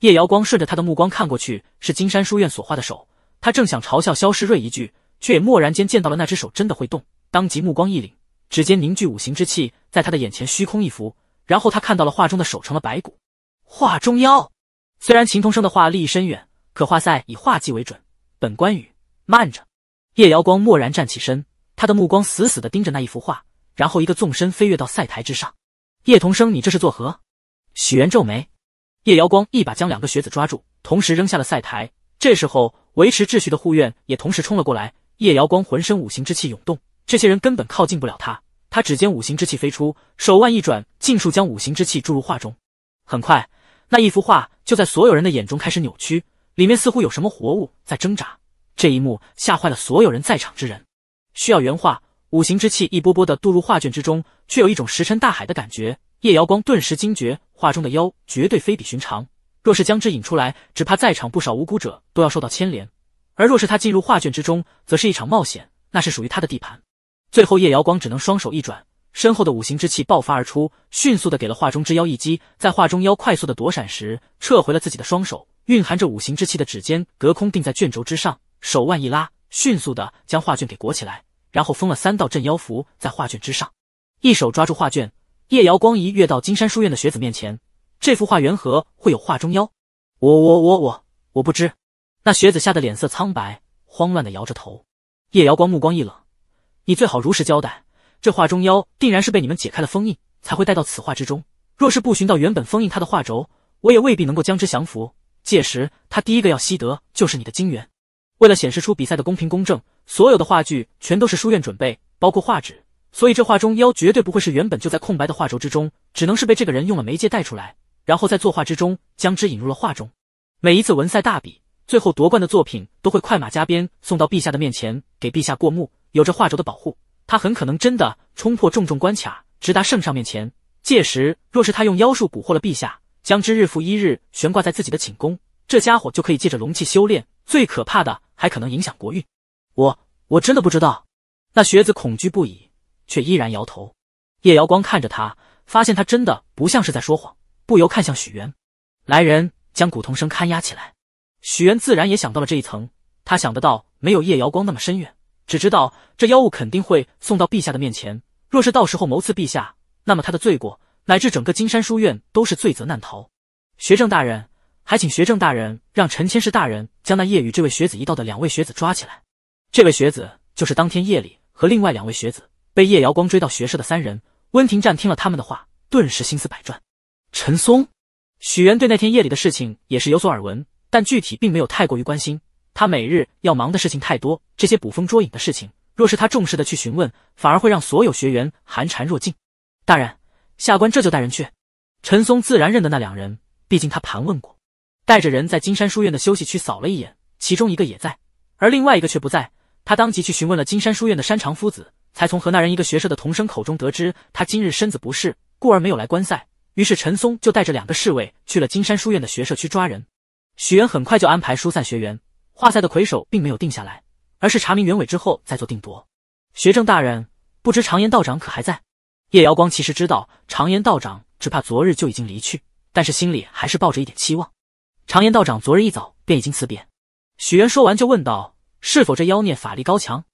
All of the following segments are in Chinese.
叶瑶光顺着他的目光看过去，是金山书院所画的手。他正想嘲笑萧诗瑞一句，却也蓦然间见到了那只手真的会动，当即目光一凛，指尖凝聚五行之气，在他的眼前虚空一幅。然后他看到了画中的手成了白骨。画中妖，虽然秦同生的画意深远，可画赛以画技为准。本关羽，慢着！叶瑶光蓦然站起身，他的目光死死的盯着那一幅画，然后一个纵身飞跃到赛台之上。叶同生，你这是作何？许原皱眉。叶瑶光一把将两个学子抓住，同时扔下了赛台。这时候，维持秩序的护院也同时冲了过来。叶瑶光浑身五行之气涌动，这些人根本靠近不了他。他指尖五行之气飞出，手腕一转，尽数将五行之气注入画中。很快，那一幅画就在所有人的眼中开始扭曲，里面似乎有什么活物在挣扎。这一幕吓坏了所有人在场之人。需要原画，五行之气一波波的渡入画卷之中，却有一种石沉大海的感觉。叶瑶光顿时惊觉，画中的妖绝对非比寻常。若是将之引出来，只怕在场不少无辜者都要受到牵连。而若是他进入画卷之中，则是一场冒险，那是属于他的地盘。最后，叶瑶光只能双手一转，身后的五行之气爆发而出，迅速的给了画中之妖一击。在画中妖快速的躲闪时，撤回了自己的双手，蕴含着五行之气的指尖隔空定在卷轴之上，手腕一拉，迅速的将画卷给裹起来，然后封了三道镇妖符在画卷之上，一手抓住画卷。叶瑶光一跃到金山书院的学子面前，这幅画缘何会有画中妖？我、我、我、我，我不知。那学子吓得脸色苍白，慌乱的摇着头。叶瑶光目光一冷：“你最好如实交代，这画中妖定然是被你们解开了封印，才会带到此画之中。若是不寻到原本封印他的画轴，我也未必能够将之降服。届时，他第一个要吸得就是你的精元。为了显示出比赛的公平公正，所有的话剧全都是书院准备，包括画纸。”所以，这画中妖绝对不会是原本就在空白的画轴之中，只能是被这个人用了媒介带出来，然后在作画之中将之引入了画中。每一次文赛大比，最后夺冠的作品都会快马加鞭送到陛下的面前，给陛下过目。有着画轴的保护，他很可能真的冲破重重关卡，直达圣上面前。届时，若是他用妖术蛊惑了陛下，将之日复一日悬挂在自己的寝宫，这家伙就可以借着龙气修炼。最可怕的，还可能影响国运。我我真的不知道，那学子恐惧不已。却依然摇头。叶瑶光看着他，发现他真的不像是在说谎，不由看向许渊。来人，将古铜生看押起来。许渊自然也想到了这一层，他想得到没有叶瑶光那么深远，只知道这妖物肯定会送到陛下的面前。若是到时候谋刺陛下，那么他的罪过乃至整个金山书院都是罪责难逃。学政大人，还请学政大人让陈千世大人将那夜与这位学子一道的两位学子抓起来。这位学子就是当天夜里和另外两位学子。被叶瑶光追到学社的三人，温庭战听了他们的话，顿时心思百转。陈松、许原对那天夜里的事情也是有所耳闻，但具体并没有太过于关心。他每日要忙的事情太多，这些捕风捉影的事情，若是他重视的去询问，反而会让所有学员寒蝉若静。大人，下官这就带人去。陈松自然认得那两人，毕竟他盘问过。带着人在金山书院的休息区扫了一眼，其中一个也在，而另外一个却不在。他当即去询问了金山书院的山长夫子。才从和那人一个学社的同生口中得知，他今日身子不适，故而没有来观赛。于是陈松就带着两个侍卫去了金山书院的学社区抓人。许渊很快就安排疏散学员，画赛的魁首并没有定下来，而是查明原委之后再做定夺。学政大人，不知常言道长可还在？叶瑶光其实知道常言道长只怕昨日就已经离去，但是心里还是抱着一点期望。常言道长昨日一早便已经辞别。许渊说完就问道：“是否这妖孽法力高强？”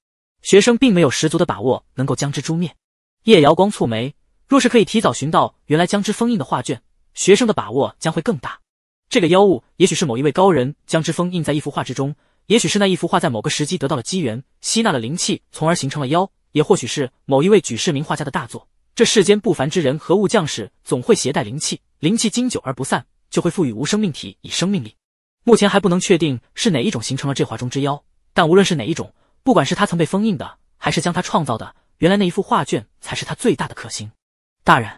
学生并没有十足的把握能够将之诛灭。叶瑶光蹙眉，若是可以提早寻到原来将之封印的画卷，学生的把握将会更大。这个妖物也许是某一位高人将之封印在一幅画之中，也许是那一幅画在某个时机得到了机缘，吸纳了灵气，从而形成了妖，也或许是某一位举世名画家的大作。这世间不凡之人和物，将士总会携带灵气，灵气经久而不散，就会赋予无生命体以生命力。目前还不能确定是哪一种形成了这画中之妖，但无论是哪一种。不管是他曾被封印的，还是将他创造的，原来那一幅画卷才是他最大的克星。大人，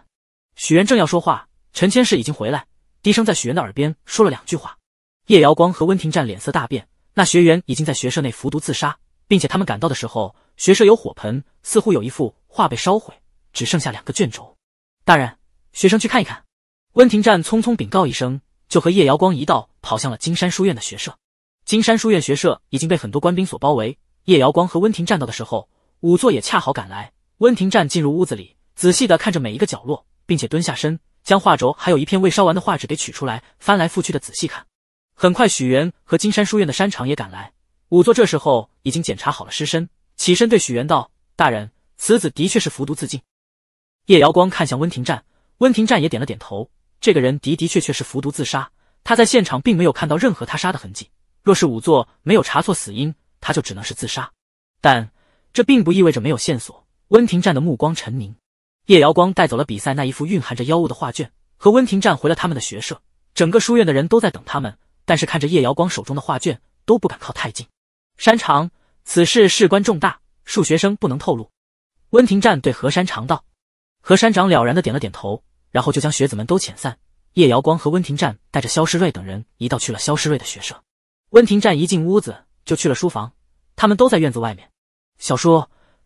许原正要说话，陈千世已经回来，低声在许原的耳边说了两句话。叶瑶光和温庭战脸色大变，那学员已经在学舍内服毒自杀，并且他们赶到的时候，学舍有火盆，似乎有一幅画被烧毁，只剩下两个卷轴。大人，学生去看一看。温庭战匆匆禀告一声，就和叶瑶光一道跑向了金山书院的学社。金山书院学社已经被很多官兵所包围。叶瑶光和温庭战到的时候，仵作也恰好赶来。温庭战进入屋子里，仔细的看着每一个角落，并且蹲下身，将画轴还有一片未烧完的画纸给取出来，翻来覆去的仔细看。很快，许原和金山书院的山长也赶来。仵作这时候已经检查好了尸身，起身对许原道：“大人，此子的确是服毒自尽。”叶瑶光看向温庭战，温庭战也点了点头：“这个人的的确确是服毒自杀，他在现场并没有看到任何他杀的痕迹。若是仵作没有查错死因。”他就只能是自杀，但这并不意味着没有线索。温庭战的目光沉凝，叶瑶光带走了比赛那一副蕴含着妖物的画卷，和温庭战回了他们的学社。整个书院的人都在等他们，但是看着叶瑶光手中的画卷，都不敢靠太近。山长，此事事关重大，数学生不能透露。温庭战对何山长道。何山长了然的点了点头，然后就将学子们都遣散。叶瑶光和温庭战带着肖世瑞等人一道去了肖世瑞的学社。温庭战一进屋子。就去了书房，他们都在院子外面。小叔，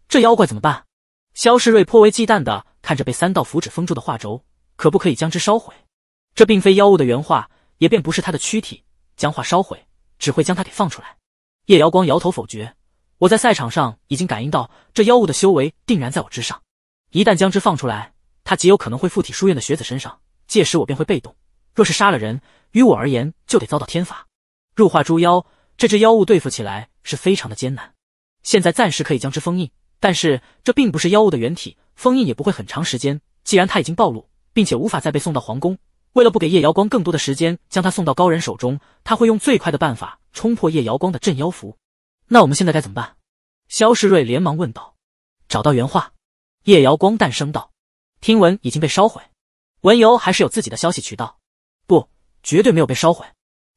这妖怪怎么办？肖世瑞颇为忌惮地看着被三道符纸封住的画轴，可不可以将之烧毁？这并非妖物的原画，也便不是他的躯体。将画烧毁，只会将他给放出来。叶瑶光摇头否决。我在赛场上已经感应到，这妖物的修为定然在我之上。一旦将之放出来，他极有可能会附体书院的学子身上，届时我便会被动。若是杀了人，于我而言就得遭到天罚。入画诛妖。这只妖物对付起来是非常的艰难，现在暂时可以将之封印，但是这并不是妖物的原体，封印也不会很长时间。既然他已经暴露，并且无法再被送到皇宫，为了不给叶瑶光更多的时间将他送到高人手中，他会用最快的办法冲破叶瑶光的镇妖符。那我们现在该怎么办？肖世瑞连忙问道。找到原话，叶瑶光淡声道。听闻已经被烧毁，文游还是有自己的消息渠道，不，绝对没有被烧毁。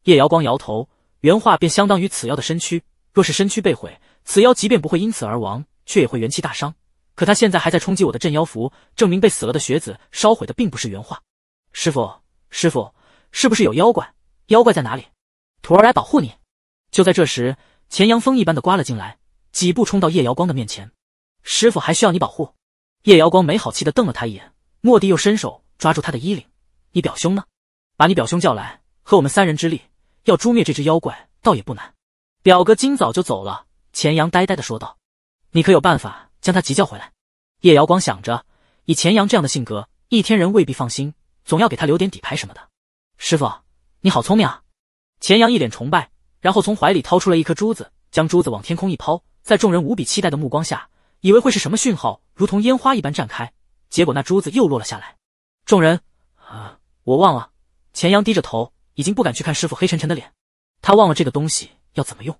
叶瑶光摇头。原画便相当于此妖的身躯，若是身躯被毁，此妖即便不会因此而亡，却也会元气大伤。可他现在还在冲击我的镇妖符，证明被死了的学子烧毁的并不是原画。师傅，师傅，是不是有妖怪？妖怪在哪里？徒儿来保护你！就在这时，钱阳风一般的刮了进来，几步冲到叶瑶光的面前。师傅还需要你保护？叶瑶光没好气的瞪了他一眼，蓦地又伸手抓住他的衣领。你表兄呢？把你表兄叫来，和我们三人之力。要诛灭这只妖怪，倒也不难。表哥今早就走了，钱阳呆呆的说道：“你可有办法将他急叫回来？”叶瑶光想着，以钱阳这样的性格，易天人未必放心，总要给他留点底牌什么的。师傅，你好聪明啊！钱阳一脸崇拜，然后从怀里掏出了一颗珠子，将珠子往天空一抛，在众人无比期待的目光下，以为会是什么讯号，如同烟花一般绽开，结果那珠子又落了下来。众人，啊，我忘了。钱阳低着头。已经不敢去看师傅黑沉沉的脸，他忘了这个东西要怎么用。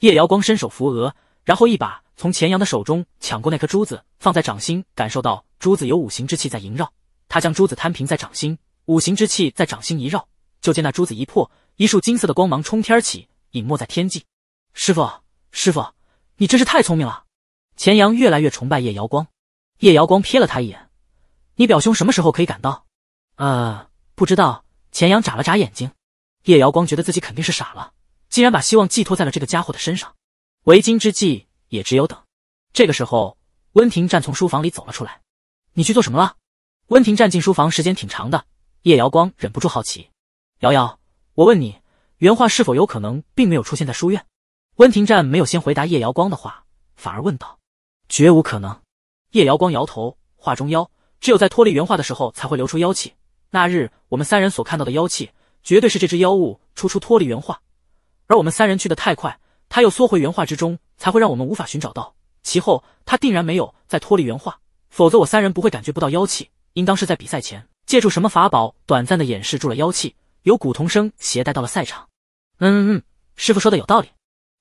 叶瑶光伸手扶额，然后一把从钱阳的手中抢过那颗珠子，放在掌心，感受到珠子有五行之气在萦绕。他将珠子摊平在掌心，五行之气在掌心一绕，就见那珠子一破，一束金色的光芒冲天起，隐没在天际。师傅，师傅，你真是太聪明了。钱阳越来越崇拜叶瑶光。叶瑶光瞥了他一眼：“你表兄什么时候可以赶到？”“呃，不知道。”钱阳眨了眨眼睛，叶瑶光觉得自己肯定是傻了，竟然把希望寄托在了这个家伙的身上。为今之计也只有等。这个时候，温庭战从书房里走了出来。你去做什么了？温庭战进书房时间挺长的，叶瑶光忍不住好奇。瑶瑶，我问你，原画是否有可能并没有出现在书院？温庭战没有先回答叶瑶光的话，反而问道：绝无可能。叶瑶光摇头，画中妖只有在脱离原画的时候才会流出妖气。那日我们三人所看到的妖气，绝对是这只妖物初初脱离原画，而我们三人去的太快，它又缩回原画之中，才会让我们无法寻找到。其后他定然没有再脱离原画，否则我三人不会感觉不到妖气，应当是在比赛前借助什么法宝短暂的掩饰住了妖气，由古铜生携带到了赛场。嗯嗯嗯，师傅说的有道理。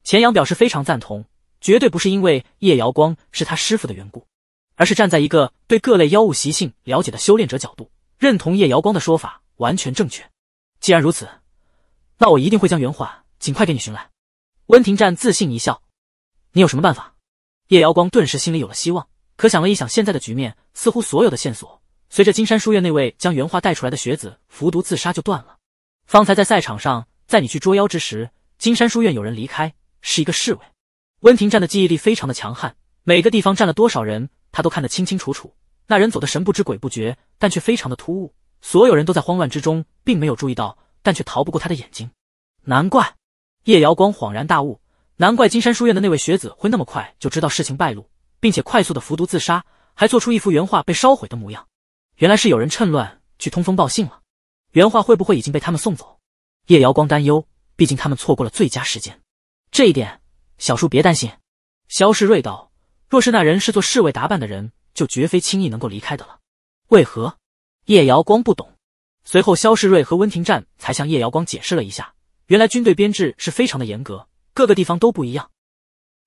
钱阳表示非常赞同，绝对不是因为叶瑶光是他师傅的缘故，而是站在一个对各类妖物习性了解的修炼者角度。认同叶瑶光的说法完全正确，既然如此，那我一定会将原话尽快给你寻来。温庭战自信一笑，你有什么办法？叶瑶光顿时心里有了希望，可想了一想，现在的局面似乎所有的线索随着金山书院那位将原话带出来的学子服毒自杀就断了。方才在赛场上，在你去捉妖之时，金山书院有人离开，是一个侍卫。温庭战的记忆力非常的强悍，每个地方站了多少人，他都看得清清楚楚。那人走得神不知鬼不觉，但却非常的突兀，所有人都在慌乱之中，并没有注意到，但却逃不过他的眼睛。难怪叶瑶光恍然大悟，难怪金山书院的那位学子会那么快就知道事情败露，并且快速的服毒自杀，还做出一幅原画被烧毁的模样。原来是有人趁乱去通风报信了。原画会不会已经被他们送走？叶瑶光担忧，毕竟他们错过了最佳时间。这一点，小叔别担心。肖世睿道：“若是那人是做侍卫打扮的人。”就绝非轻易能够离开的了。为何？叶瑶光不懂。随后，肖世瑞和温庭战才向叶瑶光解释了一下。原来军队编制是非常的严格，各个地方都不一样。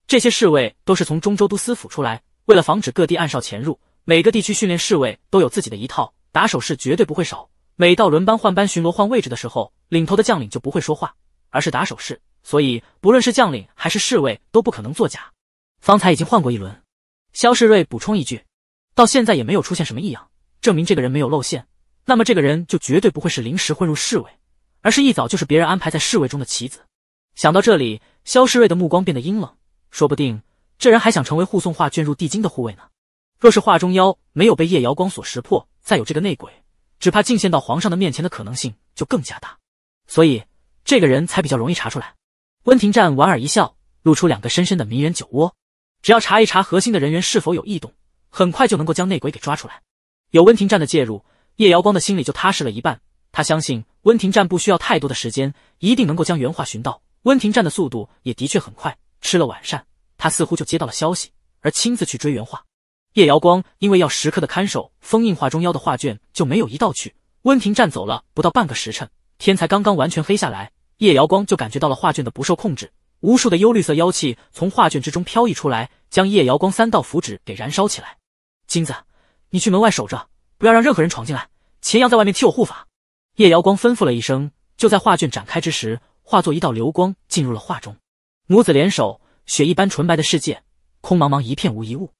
这些侍卫都是从中州都司府出来，为了防止各地暗哨潜入，每个地区训练侍卫都有自己的一套打手势，绝对不会少。每到轮班换班巡逻换位置的时候，领头的将领就不会说话，而是打手势。所以，不论是将领还是侍卫，都不可能作假。方才已经换过一轮。肖世瑞补充一句。到现在也没有出现什么异样，证明这个人没有露馅，那么这个人就绝对不会是临时混入侍卫，而是一早就是别人安排在侍卫中的棋子。想到这里，肖世瑞的目光变得阴冷，说不定这人还想成为护送画卷入地京的护卫呢。若是画中妖没有被叶瑶光所识破，再有这个内鬼，只怕进献到皇上的面前的可能性就更加大，所以这个人才比较容易查出来。温庭战莞尔一笑，露出两个深深的迷人酒窝。只要查一查核心的人员是否有异动。很快就能够将内鬼给抓出来，有温庭战的介入，叶瑶光的心里就踏实了一半。他相信温庭战不需要太多的时间，一定能够将原画寻到。温庭战的速度也的确很快。吃了晚膳，他似乎就接到了消息，而亲自去追原画。叶瑶光因为要时刻的看守封印画中妖的画卷，就没有一道去。温庭战走了不到半个时辰，天才刚刚完全黑下来，叶瑶光就感觉到了画卷的不受控制，无数的幽绿色妖气从画卷之中飘逸出来，将叶瑶光三道符纸给燃烧起来。金子，你去门外守着，不要让任何人闯进来。秦阳在外面替我护法。叶瑶光吩咐了一声，就在画卷展开之时，化作一道流光进入了画中。母子联手，雪一般纯白的世界，空茫茫一片无一物。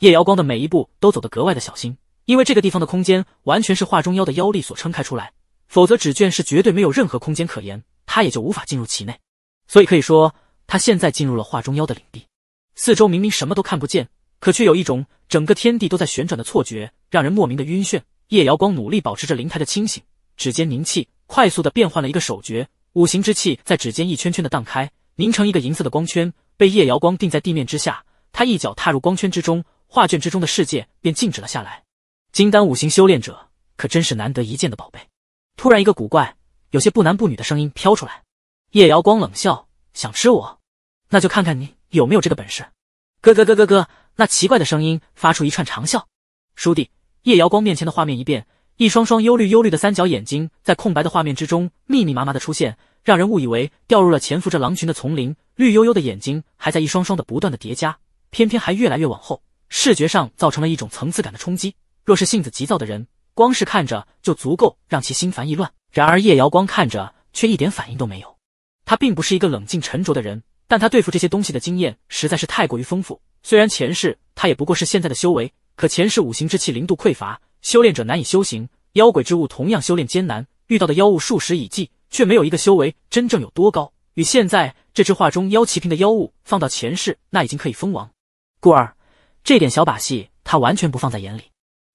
叶瑶光的每一步都走得格外的小心，因为这个地方的空间完全是画中妖的妖力所撑开出来，否则纸卷是绝对没有任何空间可言，他也就无法进入其内。所以可以说，他现在进入了画中妖的领地，四周明明什么都看不见。可却有一种整个天地都在旋转的错觉，让人莫名的晕眩。叶瑶光努力保持着灵台的清醒，指尖凝气，快速的变换了一个手诀，五行之气在指尖一圈圈的荡开，凝成一个银色的光圈，被叶瑶光定在地面之下。他一脚踏入光圈之中，画卷之中的世界便静止了下来。金丹五行修炼者可真是难得一见的宝贝。突然，一个古怪、有些不男不女的声音飘出来。叶瑶光冷笑：“想吃我？那就看看你有没有这个本事。”咯咯咯咯咯。那奇怪的声音发出一串长啸，书弟叶瑶光面前的画面一变，一双双幽绿幽绿的三角眼睛在空白的画面之中密密麻麻的出现，让人误以为掉入了潜伏着狼群的丛林。绿幽幽的眼睛还在一双双的不断的叠加，偏偏还越来越往后，视觉上造成了一种层次感的冲击。若是性子急躁的人，光是看着就足够让其心烦意乱。然而叶瑶光看着却一点反应都没有。他并不是一个冷静沉着的人，但他对付这些东西的经验实在是太过于丰富。虽然前世他也不过是现在的修为，可前世五行之气零度匮乏，修炼者难以修行。妖鬼之物同样修炼艰难，遇到的妖物数十以计，却没有一个修为真正有多高。与现在这只画中妖齐平的妖物，放到前世那已经可以封王。故而，这点小把戏他完全不放在眼里。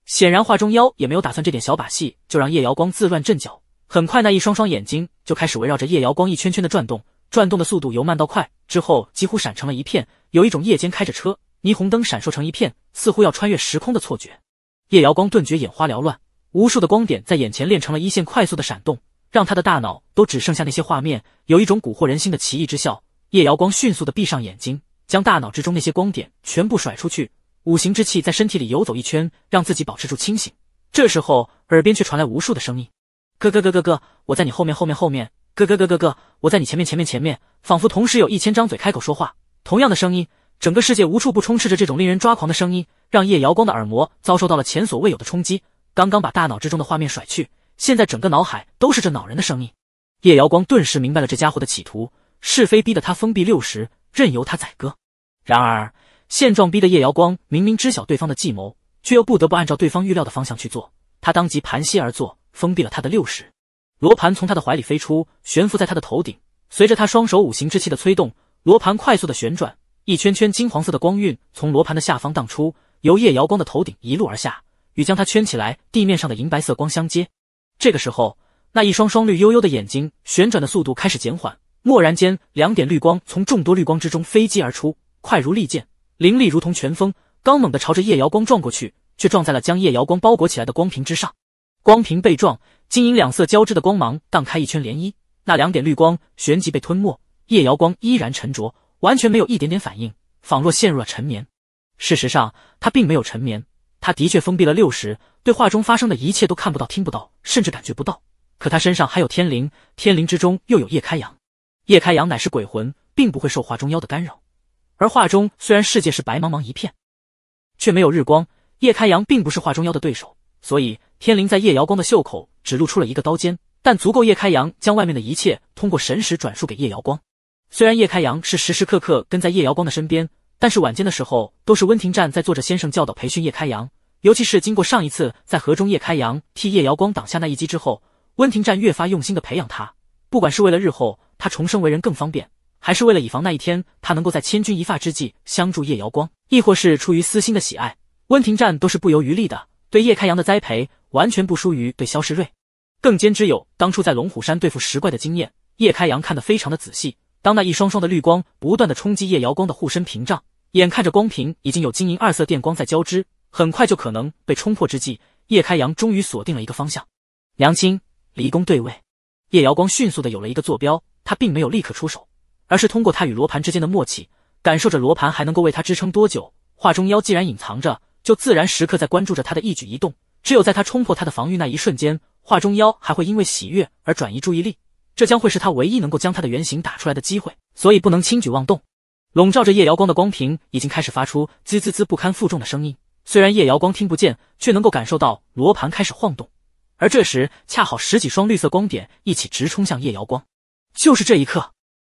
显然，画中妖也没有打算这点小把戏就让叶瑶光自乱阵脚。很快，那一双双眼睛就开始围绕着叶瑶光一圈圈的转动，转动的速度由慢到快，之后几乎闪成了一片。有一种夜间开着车，霓虹灯闪烁成一片，似乎要穿越时空的错觉。叶瑶光顿觉眼花缭乱，无数的光点在眼前练成了一线快速的闪动，让他的大脑都只剩下那些画面，有一种蛊惑人心的奇异之效。叶瑶光迅速的闭上眼睛，将大脑之中那些光点全部甩出去，五行之气在身体里游走一圈，让自己保持住清醒。这时候，耳边却传来无数的声音：“咯咯咯咯咯，我在你后面后面后面；咯咯咯咯咯，我在你前面前面前面。”仿佛同时有一千张嘴开口说话。同样的声音，整个世界无处不充斥着这种令人抓狂的声音，让叶瑶光的耳膜遭受到了前所未有的冲击。刚刚把大脑之中的画面甩去，现在整个脑海都是这恼人的声音。叶瑶光顿时明白了这家伙的企图，是非逼得他封闭六十，任由他宰割。然而现状逼得叶瑶光明明知晓对方的计谋，却又不得不按照对方预料的方向去做。他当即盘膝而坐，封闭了他的六十罗盘，从他的怀里飞出，悬浮在他的头顶，随着他双手五行之气的催动。罗盘快速的旋转，一圈圈金黄色的光晕从罗盘的下方荡出，由叶瑶光的头顶一路而下，与将它圈起来地面上的银白色光相接。这个时候，那一双双绿幽幽的眼睛旋转的速度开始减缓，蓦然间，两点绿光从众多绿光之中飞击而出，快如利剑，凌厉如同拳锋，刚猛地朝着叶瑶光撞过去，却撞在了将叶瑶光包裹起来的光屏之上。光屏被撞，晶莹两色交织的光芒荡开一圈涟漪，那两点绿光旋即被吞没。叶瑶光依然沉着，完全没有一点点反应，仿若陷入了沉眠。事实上，他并没有沉眠，他的确封闭了六识，对画中发生的一切都看不到、听不到，甚至感觉不到。可他身上还有天灵，天灵之中又有叶开阳。叶开阳乃是鬼魂，并不会受画中妖的干扰。而画中虽然世界是白茫茫一片，却没有日光。叶开阳并不是画中妖的对手，所以天灵在叶瑶光的袖口只露出了一个刀尖，但足够叶开阳将外面的一切通过神识转述给叶瑶光。虽然叶开阳是时时刻刻跟在叶瑶光的身边，但是晚间的时候都是温庭战在做着先生教导培训叶开阳。尤其是经过上一次在河中叶开阳替叶瑶光挡下那一击之后，温庭战越发用心的培养他。不管是为了日后他重生为人更方便，还是为了以防那一天他能够在千钧一发之际相助叶瑶光，亦或是出于私心的喜爱，温庭战都是不遗余力的对叶开阳的栽培，完全不输于对肖世瑞。更兼之有当初在龙虎山对付石怪的经验，叶开阳看得非常的仔细。当那一双双的绿光不断的冲击叶瑶光的护身屏障，眼看着光屏已经有晶莹二色电光在交织，很快就可能被冲破之际，叶开阳终于锁定了一个方向。娘亲，离宫对位。叶瑶光迅速的有了一个坐标，他并没有立刻出手，而是通过他与罗盘之间的默契，感受着罗盘还能够为他支撑多久。画中妖既然隐藏着，就自然时刻在关注着他的一举一动。只有在他冲破他的防御那一瞬间，画中妖还会因为喜悦而转移注意力。这将会是他唯一能够将他的原型打出来的机会，所以不能轻举妄动。笼罩着叶瑶光的光屏已经开始发出滋滋滋不堪负重的声音，虽然叶瑶光听不见，却能够感受到罗盘开始晃动。而这时，恰好十几双绿色光点一起直冲向叶瑶光。就是这一刻，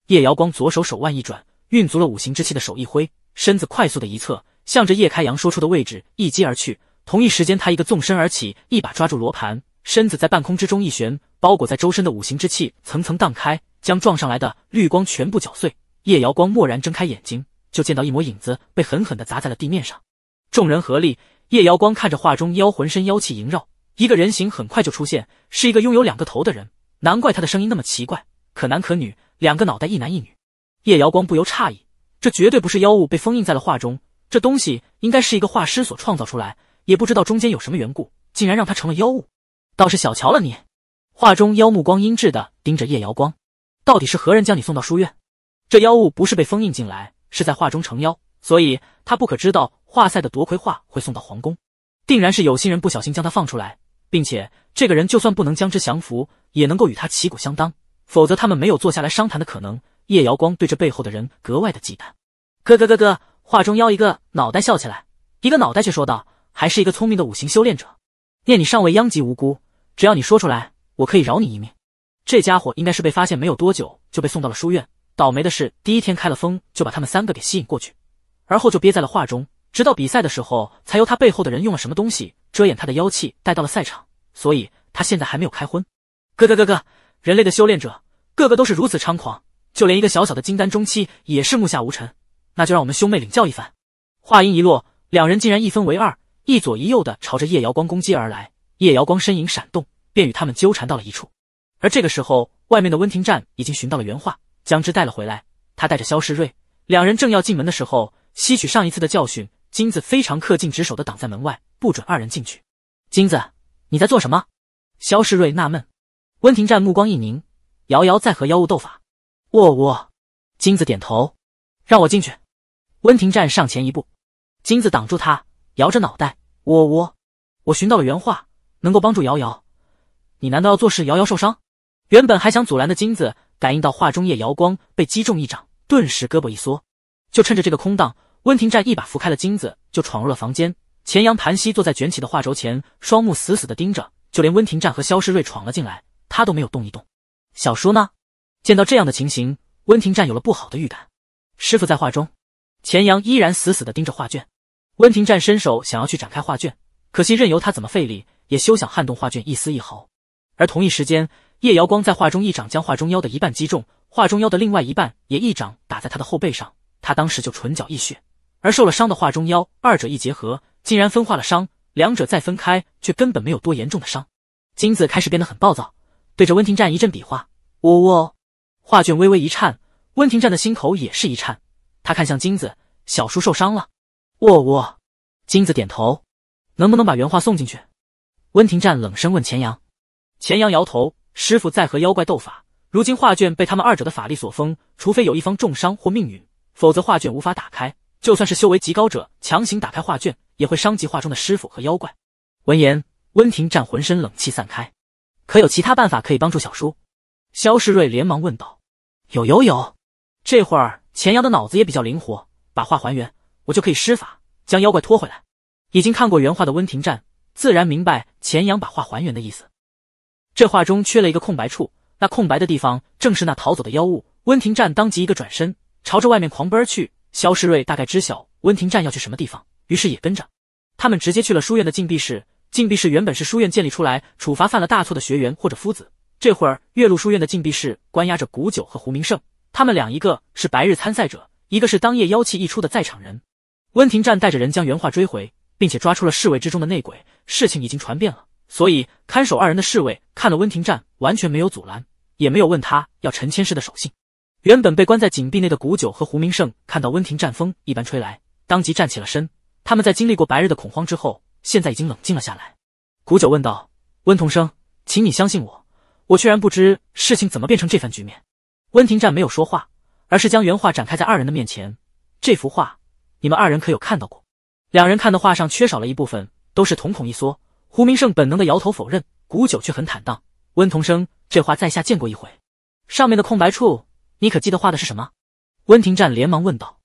叶瑶光左手手腕一转，运足了五行之气的手一挥，身子快速的一侧，向着叶开阳说出的位置一击而去。同一时间，他一个纵身而起，一把抓住罗盘，身子在半空之中一旋。包裹在周身的五行之气层层荡开，将撞上来的绿光全部搅碎。叶瑶光蓦然睁开眼睛，就见到一抹影子被狠狠地砸在了地面上。众人合力，叶瑶光看着画中妖，浑身妖气萦绕，一个人形很快就出现，是一个拥有两个头的人。难怪他的声音那么奇怪，可男可女，两个脑袋一男一女。叶瑶光不由诧异，这绝对不是妖物被封印在了画中，这东西应该是一个画师所创造出来，也不知道中间有什么缘故，竟然让他成了妖物。倒是小瞧了你。画中妖目光阴鸷的盯着叶瑶光，到底是何人将你送到书院？这妖物不是被封印进来，是在画中成妖，所以他不可知道画赛的夺魁画会送到皇宫，定然是有心人不小心将他放出来，并且这个人就算不能将之降服，也能够与他旗鼓相当，否则他们没有坐下来商谈的可能。叶瑶光对这背后的人格外的忌惮。咯咯咯咯，画中妖一个脑袋笑起来，一个脑袋却说道：“还是一个聪明的五行修炼者，念你尚未殃及无辜，只要你说出来。”我可以饶你一命，这家伙应该是被发现没有多久就被送到了书院。倒霉的是，第一天开了封，就把他们三个给吸引过去，而后就憋在了画中，直到比赛的时候，才由他背后的人用了什么东西遮掩他的妖气，带到了赛场。所以他现在还没有开荤。哥哥哥哥，人类的修炼者个个都是如此猖狂，就连一个小小的金丹中期也是目下无尘。那就让我们兄妹领教一番。话音一落，两人竟然一分为二，一左一右的朝着叶瑶光攻击而来。叶瑶光身影闪动。便与他们纠缠到了一处，而这个时候，外面的温庭战已经寻到了原话，将之带了回来。他带着萧世瑞两人正要进门的时候，吸取上一次的教训，金子非常恪尽职守的挡在门外，不准二人进去。金子，你在做什么？萧世瑞纳闷。温庭战目光一凝，瑶瑶在和妖物斗法。喔喔。金子点头，让我进去。温庭战上前一步，金子挡住他，摇着脑袋，喔喔。我寻到了原话，能够帮助瑶瑶。你难道要做事？瑶瑶受伤，原本还想阻拦的金子，感应到画中夜瑶光被击中一掌，顿时胳膊一缩。就趁着这个空档，温庭战一把扶开了金子，就闯入了房间。钱阳盘膝坐在卷起的画轴前，双目死死的盯着。就连温庭战和肖世瑞闯了进来，他都没有动一动。小叔呢？见到这样的情形，温庭战有了不好的预感。师傅在画中，钱阳依然死死的盯着画卷。温庭战伸手想要去展开画卷，可惜任由他怎么费力，也休想撼动画卷一丝一毫。而同一时间，叶瑶光在画中一掌将画中妖的一半击中，画中妖的另外一半也一掌打在他的后背上，他当时就唇角溢血。而受了伤的画中妖，二者一结合，竟然分化了伤，两者再分开，却根本没有多严重的伤。金子开始变得很暴躁，对着温庭湛一阵比划，喔喔。画卷微微一颤，温庭湛的心口也是一颤，他看向金子，小叔受伤了，喔喔。金子点头，能不能把原画送进去？温庭湛冷声问钱阳。钱阳摇头：“师傅在和妖怪斗法，如今画卷被他们二者的法力所封，除非有一方重伤或命运，否则画卷无法打开。就算是修为极高者强行打开画卷，也会伤及画中的师傅和妖怪。”闻言，温庭战浑身冷气散开。可有其他办法可以帮助小叔？”肖世瑞连忙问道。“有有有！”这会儿钱阳的脑子也比较灵活，把画还原，我就可以施法将妖怪拖回来。已经看过原画的温庭战自然明白钱阳把画还原的意思。这话中缺了一个空白处，那空白的地方正是那逃走的妖物。温庭战当即一个转身，朝着外面狂奔去。肖世瑞大概知晓温庭战要去什么地方，于是也跟着。他们直接去了书院的禁闭室。禁闭室原本是书院建立出来处罚犯了大错的学员或者夫子。这会儿，岳麓书院的禁闭室关押着古九和胡明胜，他们两一个是白日参赛者，一个是当夜妖气溢出的在场人。温庭战带着人将原话追回，并且抓出了侍卫之中的内鬼。事情已经传遍了。所以，看守二人的侍卫看了温庭战，完全没有阻拦，也没有问他要陈千世的手信。原本被关在紧闭内的古九和胡明胜看到温庭战风一般吹来，当即站起了身。他们在经历过白日的恐慌之后，现在已经冷静了下来。古九问道：“温同生，请你相信我，我居然不知事情怎么变成这番局面。”温庭战没有说话，而是将原画展开在二人的面前。这幅画，你们二人可有看到过？两人看的画上缺少了一部分，都是瞳孔一缩。胡明胜本能的摇头否认，古九却很坦荡。温同生，这话在下见过一回。上面的空白处，你可记得画的是什么？温庭战连忙问道。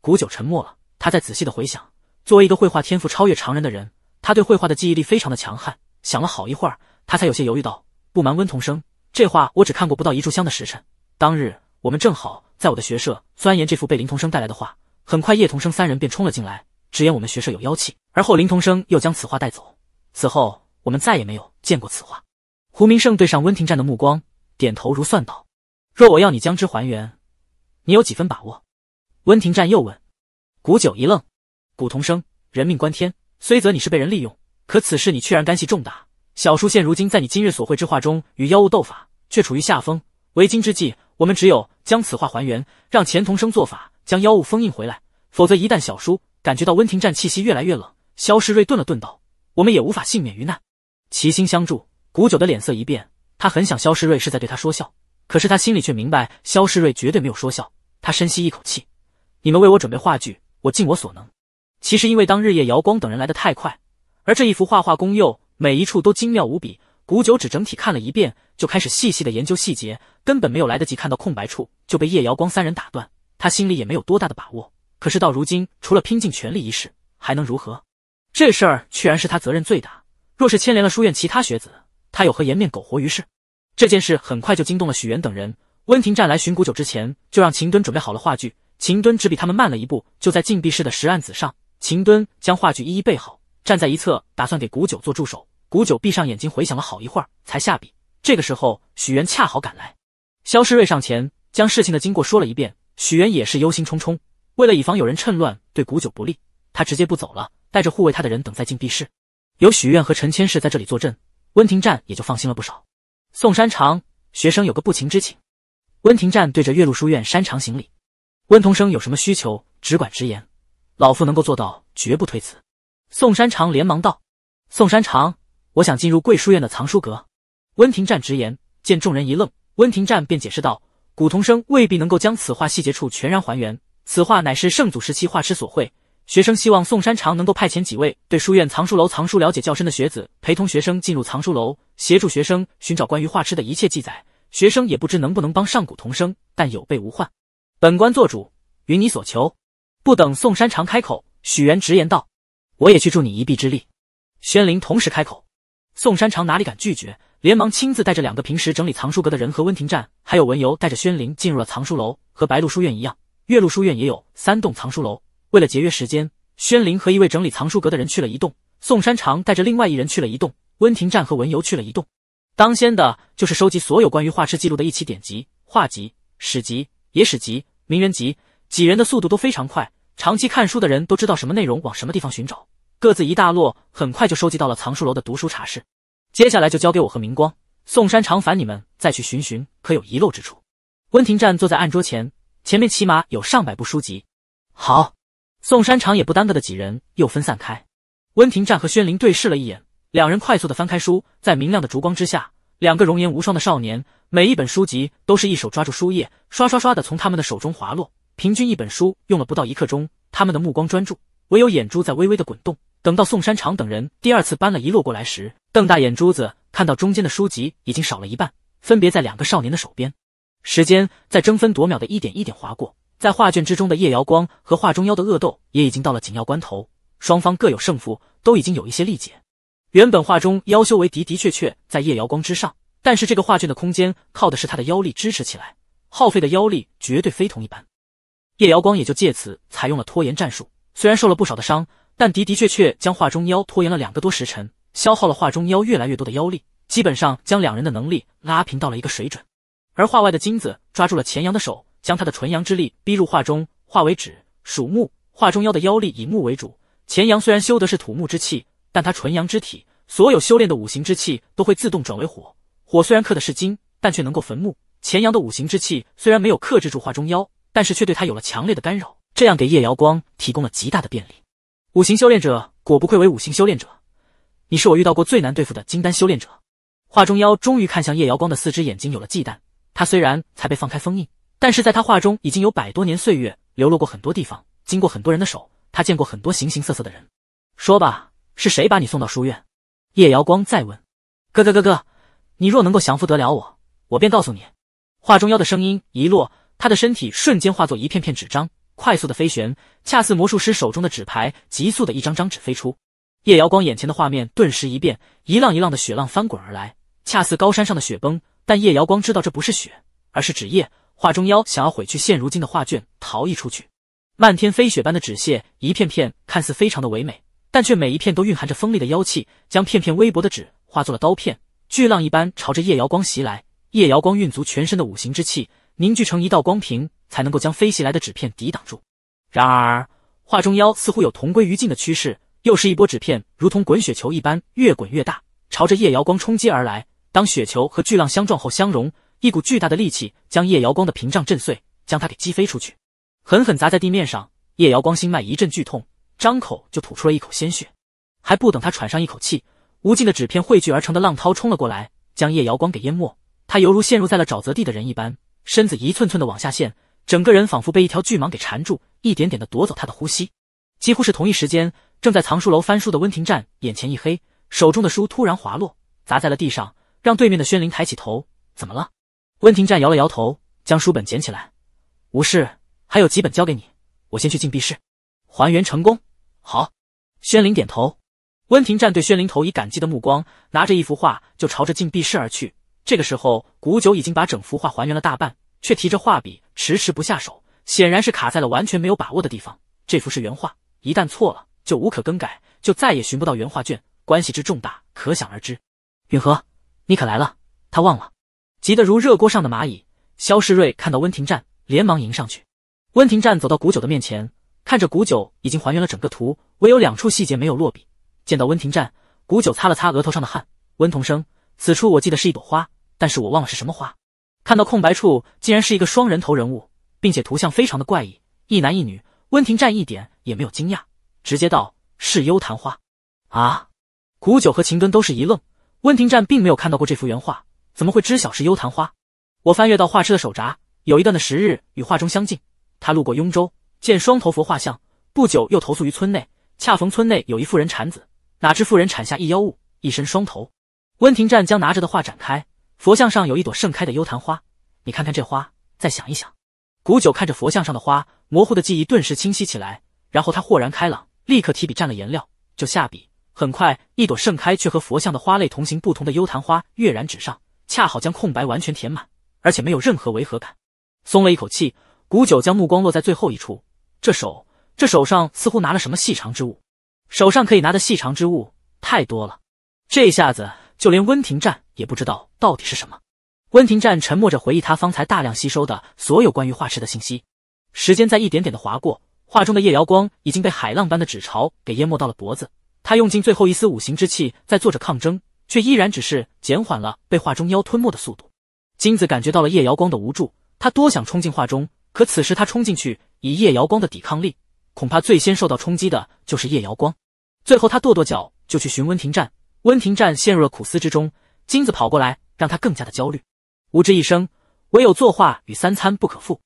古九沉默了，他在仔细的回想。作为一个绘画天赋超越常人的人，他对绘画的记忆力非常的强悍。想了好一会儿，他才有些犹豫道：“不瞒温同生，这画我只看过不到一炷香的时辰。当日我们正好在我的学社钻研这幅被林同生带来的画，很快叶同生三人便冲了进来，直言我们学社有妖气。而后林同生又将此画带走。”此后，我们再也没有见过此画。胡明胜对上温庭战的目光，点头如算道：“若我要你将之还原，你有几分把握？”温庭战又问。古九一愣。古同生，人命关天，虽则你是被人利用，可此事你确然干系重大。小叔现如今在你今日所绘之画中与妖物斗法，却处于下风。为今之计，我们只有将此画还原，让钱同生做法将妖物封印回来。否则，一旦小叔感觉到温庭战气息越来越冷，萧世瑞顿了顿道。我们也无法幸免于难，齐心相助。古九的脸色一变，他很想萧世瑞是在对他说笑，可是他心里却明白萧世瑞绝对没有说笑。他深吸一口气，你们为我准备话剧，我尽我所能。其实因为当日夜瑶光等人来得太快，而这一幅画画工又每一处都精妙无比，古九只整体看了一遍，就开始细细的研究细节，根本没有来得及看到空白处就被夜瑶光三人打断。他心里也没有多大的把握，可是到如今，除了拼尽全力一试，还能如何？这事儿居然是他责任最大，若是牵连了书院其他学子，他有何颜面苟活于世？这件事很快就惊动了许元等人。温庭站来寻古九之前，就让秦敦准备好了话剧。秦敦只比他们慢了一步，就在禁闭室的石案子上，秦敦将话剧一一备好，站在一侧，打算给古九做助手。古九闭上眼睛回想了好一会儿，才下笔。这个时候，许元恰好赶来，肖世瑞上前将事情的经过说了一遍。许元也是忧心忡忡，为了以防有人趁乱对古九不利。他直接不走了，带着护卫他的人等在禁闭室，有许愿和陈千世在这里坐镇，温庭战也就放心了不少。宋山长，学生有个不情之请。温庭战对着岳麓书院山长行礼。温同生有什么需求，只管直言，老夫能够做到，绝不推辞。宋山长连忙道：“宋山长，我想进入贵书院的藏书阁。”温庭战直言，见众人一愣，温庭战便解释道：“古同生未必能够将此画细节处全然还原，此画乃是圣祖时期画师所绘。”学生希望宋山长能够派遣几位对书院藏书楼藏书了解较深的学子陪同学生进入藏书楼，协助学生寻找关于画痴的一切记载。学生也不知能不能帮上古同生，但有备无患，本官做主，允你所求。不等宋山长开口，许元直言道：“我也去助你一臂之力。”宣灵同时开口。宋山长哪里敢拒绝，连忙亲自带着两个平时整理藏书阁的人和温庭战，还有文游带着宣灵进入了藏书楼。和白鹿书院一样，岳麓书院也有三栋藏书楼。为了节约时间，宣灵和一位整理藏书阁的人去了一栋；宋山长带着另外一人去了一栋；温庭战和文游去了一栋。当先的就是收集所有关于画师记录的一起典籍、画集、史集、野史集、名人集，几人的速度都非常快。长期看书的人都知道什么内容往什么地方寻找，各自一大摞，很快就收集到了藏书楼的读书茶室。接下来就交给我和明光、宋山长，烦你们再去寻寻，可有遗漏之处。温庭战坐在案桌前，前面起码有上百部书籍。好。宋山长也不耽搁的几人又分散开，温庭战和宣灵对视了一眼，两人快速的翻开书，在明亮的烛光之下，两个容颜无双的少年，每一本书籍都是一手抓住书页，刷刷刷的从他们的手中滑落，平均一本书用了不到一刻钟。他们的目光专注，唯有眼珠在微微的滚动。等到宋山长等人第二次搬了一摞过来时，瞪大眼珠子看到中间的书籍已经少了一半，分别在两个少年的手边。时间在争分夺秒的一点一点划过。在画卷之中的叶瑶光和画中妖的恶斗也已经到了紧要关头，双方各有胜负，都已经有一些力竭。原本画中妖修为的的确确在叶瑶光之上，但是这个画卷的空间靠的是他的妖力支持起来，耗费的妖力绝对非同一般。叶瑶光也就借此采用了拖延战术，虽然受了不少的伤，但的的确确将画中妖拖延了两个多时辰，消耗了画中妖越来越多的妖力，基本上将两人的能力拉平到了一个水准。而画外的金子抓住了钱阳的手。将他的纯阳之力逼入画中，化为纸属木。画中妖的妖力以木为主。钱阳虽然修的是土木之气，但他纯阳之体，所有修炼的五行之气都会自动转为火。火虽然克的是金，但却能够焚木。钱阳的五行之气虽然没有克制住画中妖，但是却对他有了强烈的干扰，这样给叶瑶光提供了极大的便利。五行修炼者果不愧为五行修炼者，你是我遇到过最难对付的金丹修炼者。画中妖终于看向叶瑶光的四只眼睛有了忌惮。他虽然才被放开封印。但是在他画中已经有百多年岁月，流落过很多地方，经过很多人的手，他见过很多形形色色的人。说吧，是谁把你送到书院？叶瑶光再问。哥哥哥哥，你若能够降服得了我，我便告诉你。画中妖的声音一落，他的身体瞬间化作一片片纸张，快速的飞旋，恰似魔术师手中的纸牌，急速的一张张纸飞出。叶瑶光眼前的画面顿时一变，一浪一浪的雪浪翻滚而来，恰似高山上的雪崩。但叶瑶光知道这不是雪，而是纸页。画中妖想要毁去现如今的画卷，逃逸出去。漫天飞雪般的纸屑，一片片看似非常的唯美，但却每一片都蕴含着锋利的妖气，将片片微薄的纸化作了刀片，巨浪一般朝着叶瑶光袭来。叶瑶光运足全身的五行之气，凝聚成一道光屏，才能够将飞袭来的纸片抵挡住。然而，画中妖似乎有同归于尽的趋势，又是一波纸片，如同滚雪球一般越滚越大，朝着叶瑶光冲击而来。当雪球和巨浪相撞后相融。一股巨大的力气将叶瑶光的屏障震碎，将他给击飞出去，狠狠砸在地面上。叶瑶光心脉一阵剧痛，张口就吐出了一口鲜血。还不等他喘上一口气，无尽的纸片汇聚而成的浪涛冲了过来，将叶瑶光给淹没。他犹如陷入在了沼泽地的人一般，身子一寸寸的往下陷，整个人仿佛被一条巨蟒给缠住，一点点的夺走他的呼吸。几乎是同一时间，正在藏书楼翻书的温庭战眼前一黑，手中的书突然滑落，砸在了地上，让对面的轩灵抬起头：“怎么了？”温庭战摇了摇头，将书本捡起来。无事，还有几本交给你，我先去禁闭室。还原成功。好。宣灵点头。温庭战对宣灵投以感激的目光，拿着一幅画就朝着禁闭室而去。这个时候，古九已经把整幅画还原了大半，却提着画笔迟迟不下手，显然是卡在了完全没有把握的地方。这幅是原画，一旦错了就无可更改，就再也寻不到原画卷，关系之重大可想而知。允和，你可来了。他忘了。急得如热锅上的蚂蚁，肖世瑞看到温庭战，连忙迎上去。温庭战走到古九的面前，看着古九已经还原了整个图，唯有两处细节没有落笔。见到温庭战，古九擦了擦额头上的汗。温同生，此处我记得是一朵花，但是我忘了是什么花。看到空白处竟然是一个双人头人物，并且图像非常的怪异，一男一女。温庭战一点也没有惊讶，直接道：“是幽昙花。”啊！古九和秦根都是一愣，温庭战并没有看到过这幅原画。怎么会知晓是幽昙花？我翻阅到画师的手札，有一段的时日与画中相近。他路过雍州，见双头佛画像，不久又投宿于村内。恰逢村内有一妇人产子，哪知妇人产下一妖物，一身双头。温庭湛将拿着的画展开，佛像上有一朵盛开的幽昙花。你看看这花，再想一想。古九看着佛像上的花，模糊的记忆顿时清晰起来。然后他豁然开朗，立刻提笔蘸了颜料就下笔。很快，一朵盛开却和佛像的花类同形不同的幽昙花跃然纸上。恰好将空白完全填满，而且没有任何违和感，松了一口气。古九将目光落在最后一处，这手，这手上似乎拿了什么细长之物。手上可以拿的细长之物太多了，这下子就连温庭战也不知道到底是什么。温庭战沉默着回忆他方才大量吸收的所有关于画池的信息。时间在一点点的划过，画中的夜瑶光已经被海浪般的纸潮给淹没到了脖子，他用尽最后一丝五行之气在做着抗争。却依然只是减缓了被画中妖吞没的速度。金子感觉到了叶瑶光的无助，他多想冲进画中，可此时他冲进去，以叶瑶光的抵抗力，恐怕最先受到冲击的就是叶瑶光。最后他跺跺脚，就去寻温庭战。温庭战陷入了苦思之中。金子跑过来，让他更加的焦虑。吾之一生，唯有作画与三餐不可负。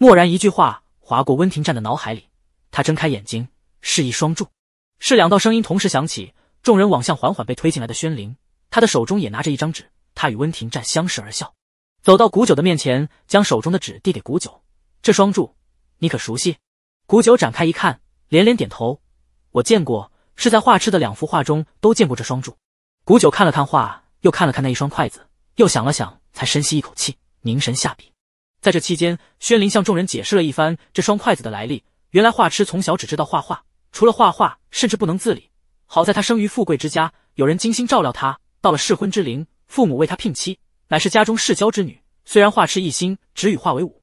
蓦然一句话划过温庭战的脑海里，他睁开眼睛，示意双柱，是两道声音同时响起。众人望向缓缓被推进来的宣灵。他的手中也拿着一张纸，他与温庭战相视而笑，走到古九的面前，将手中的纸递给古九。这双柱你可熟悉？古九展开一看，连连点头。我见过，是在画痴的两幅画中都见过这双柱。古九看了看画，又看了看那一双筷子，又想了想，才深吸一口气，凝神下笔。在这期间，宣林向众人解释了一番这双筷子的来历。原来画痴从小只知道画画，除了画画，甚至不能自理。好在他生于富贵之家，有人精心照料他。到了适婚之龄，父母为他聘妻，乃是家中世交之女。虽然画痴一心只与画为伍，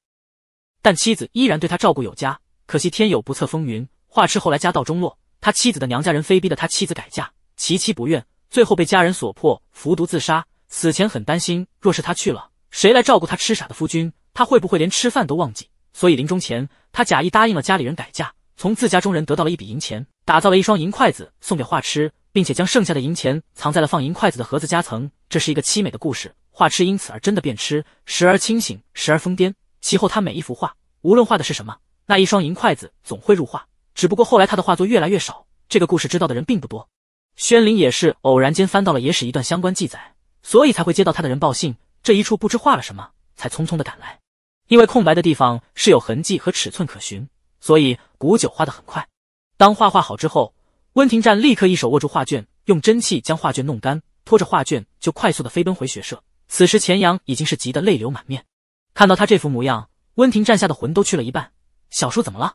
但妻子依然对他照顾有加。可惜天有不测风云，画痴后来家道中落，他妻子的娘家人非逼得他妻子改嫁，其妻不愿，最后被家人所迫服毒自杀。死前很担心，若是他去了，谁来照顾他痴傻的夫君？他会不会连吃饭都忘记？所以临终前，他假意答应了家里人改嫁，从自家中人得到了一笔银钱，打造了一双银筷子送给画痴。并且将剩下的银钱藏在了放银筷子的盒子夹层，这是一个凄美的故事。画痴因此而真的变痴，时而清醒，时而疯癫。其后他每一幅画，无论画的是什么，那一双银筷子总会入画。只不过后来他的画作越来越少，这个故事知道的人并不多。宣灵也是偶然间翻到了野史一段相关记载，所以才会接到他的人报信。这一处不知画了什么，才匆匆的赶来。因为空白的地方是有痕迹和尺寸可寻，所以古酒画得很快。当画画好之后。温庭战立刻一手握住画卷，用真气将画卷弄干，拖着画卷就快速的飞奔回学社。此时钱阳已经是急得泪流满面，看到他这副模样，温庭战吓得魂都去了一半。小叔怎么了？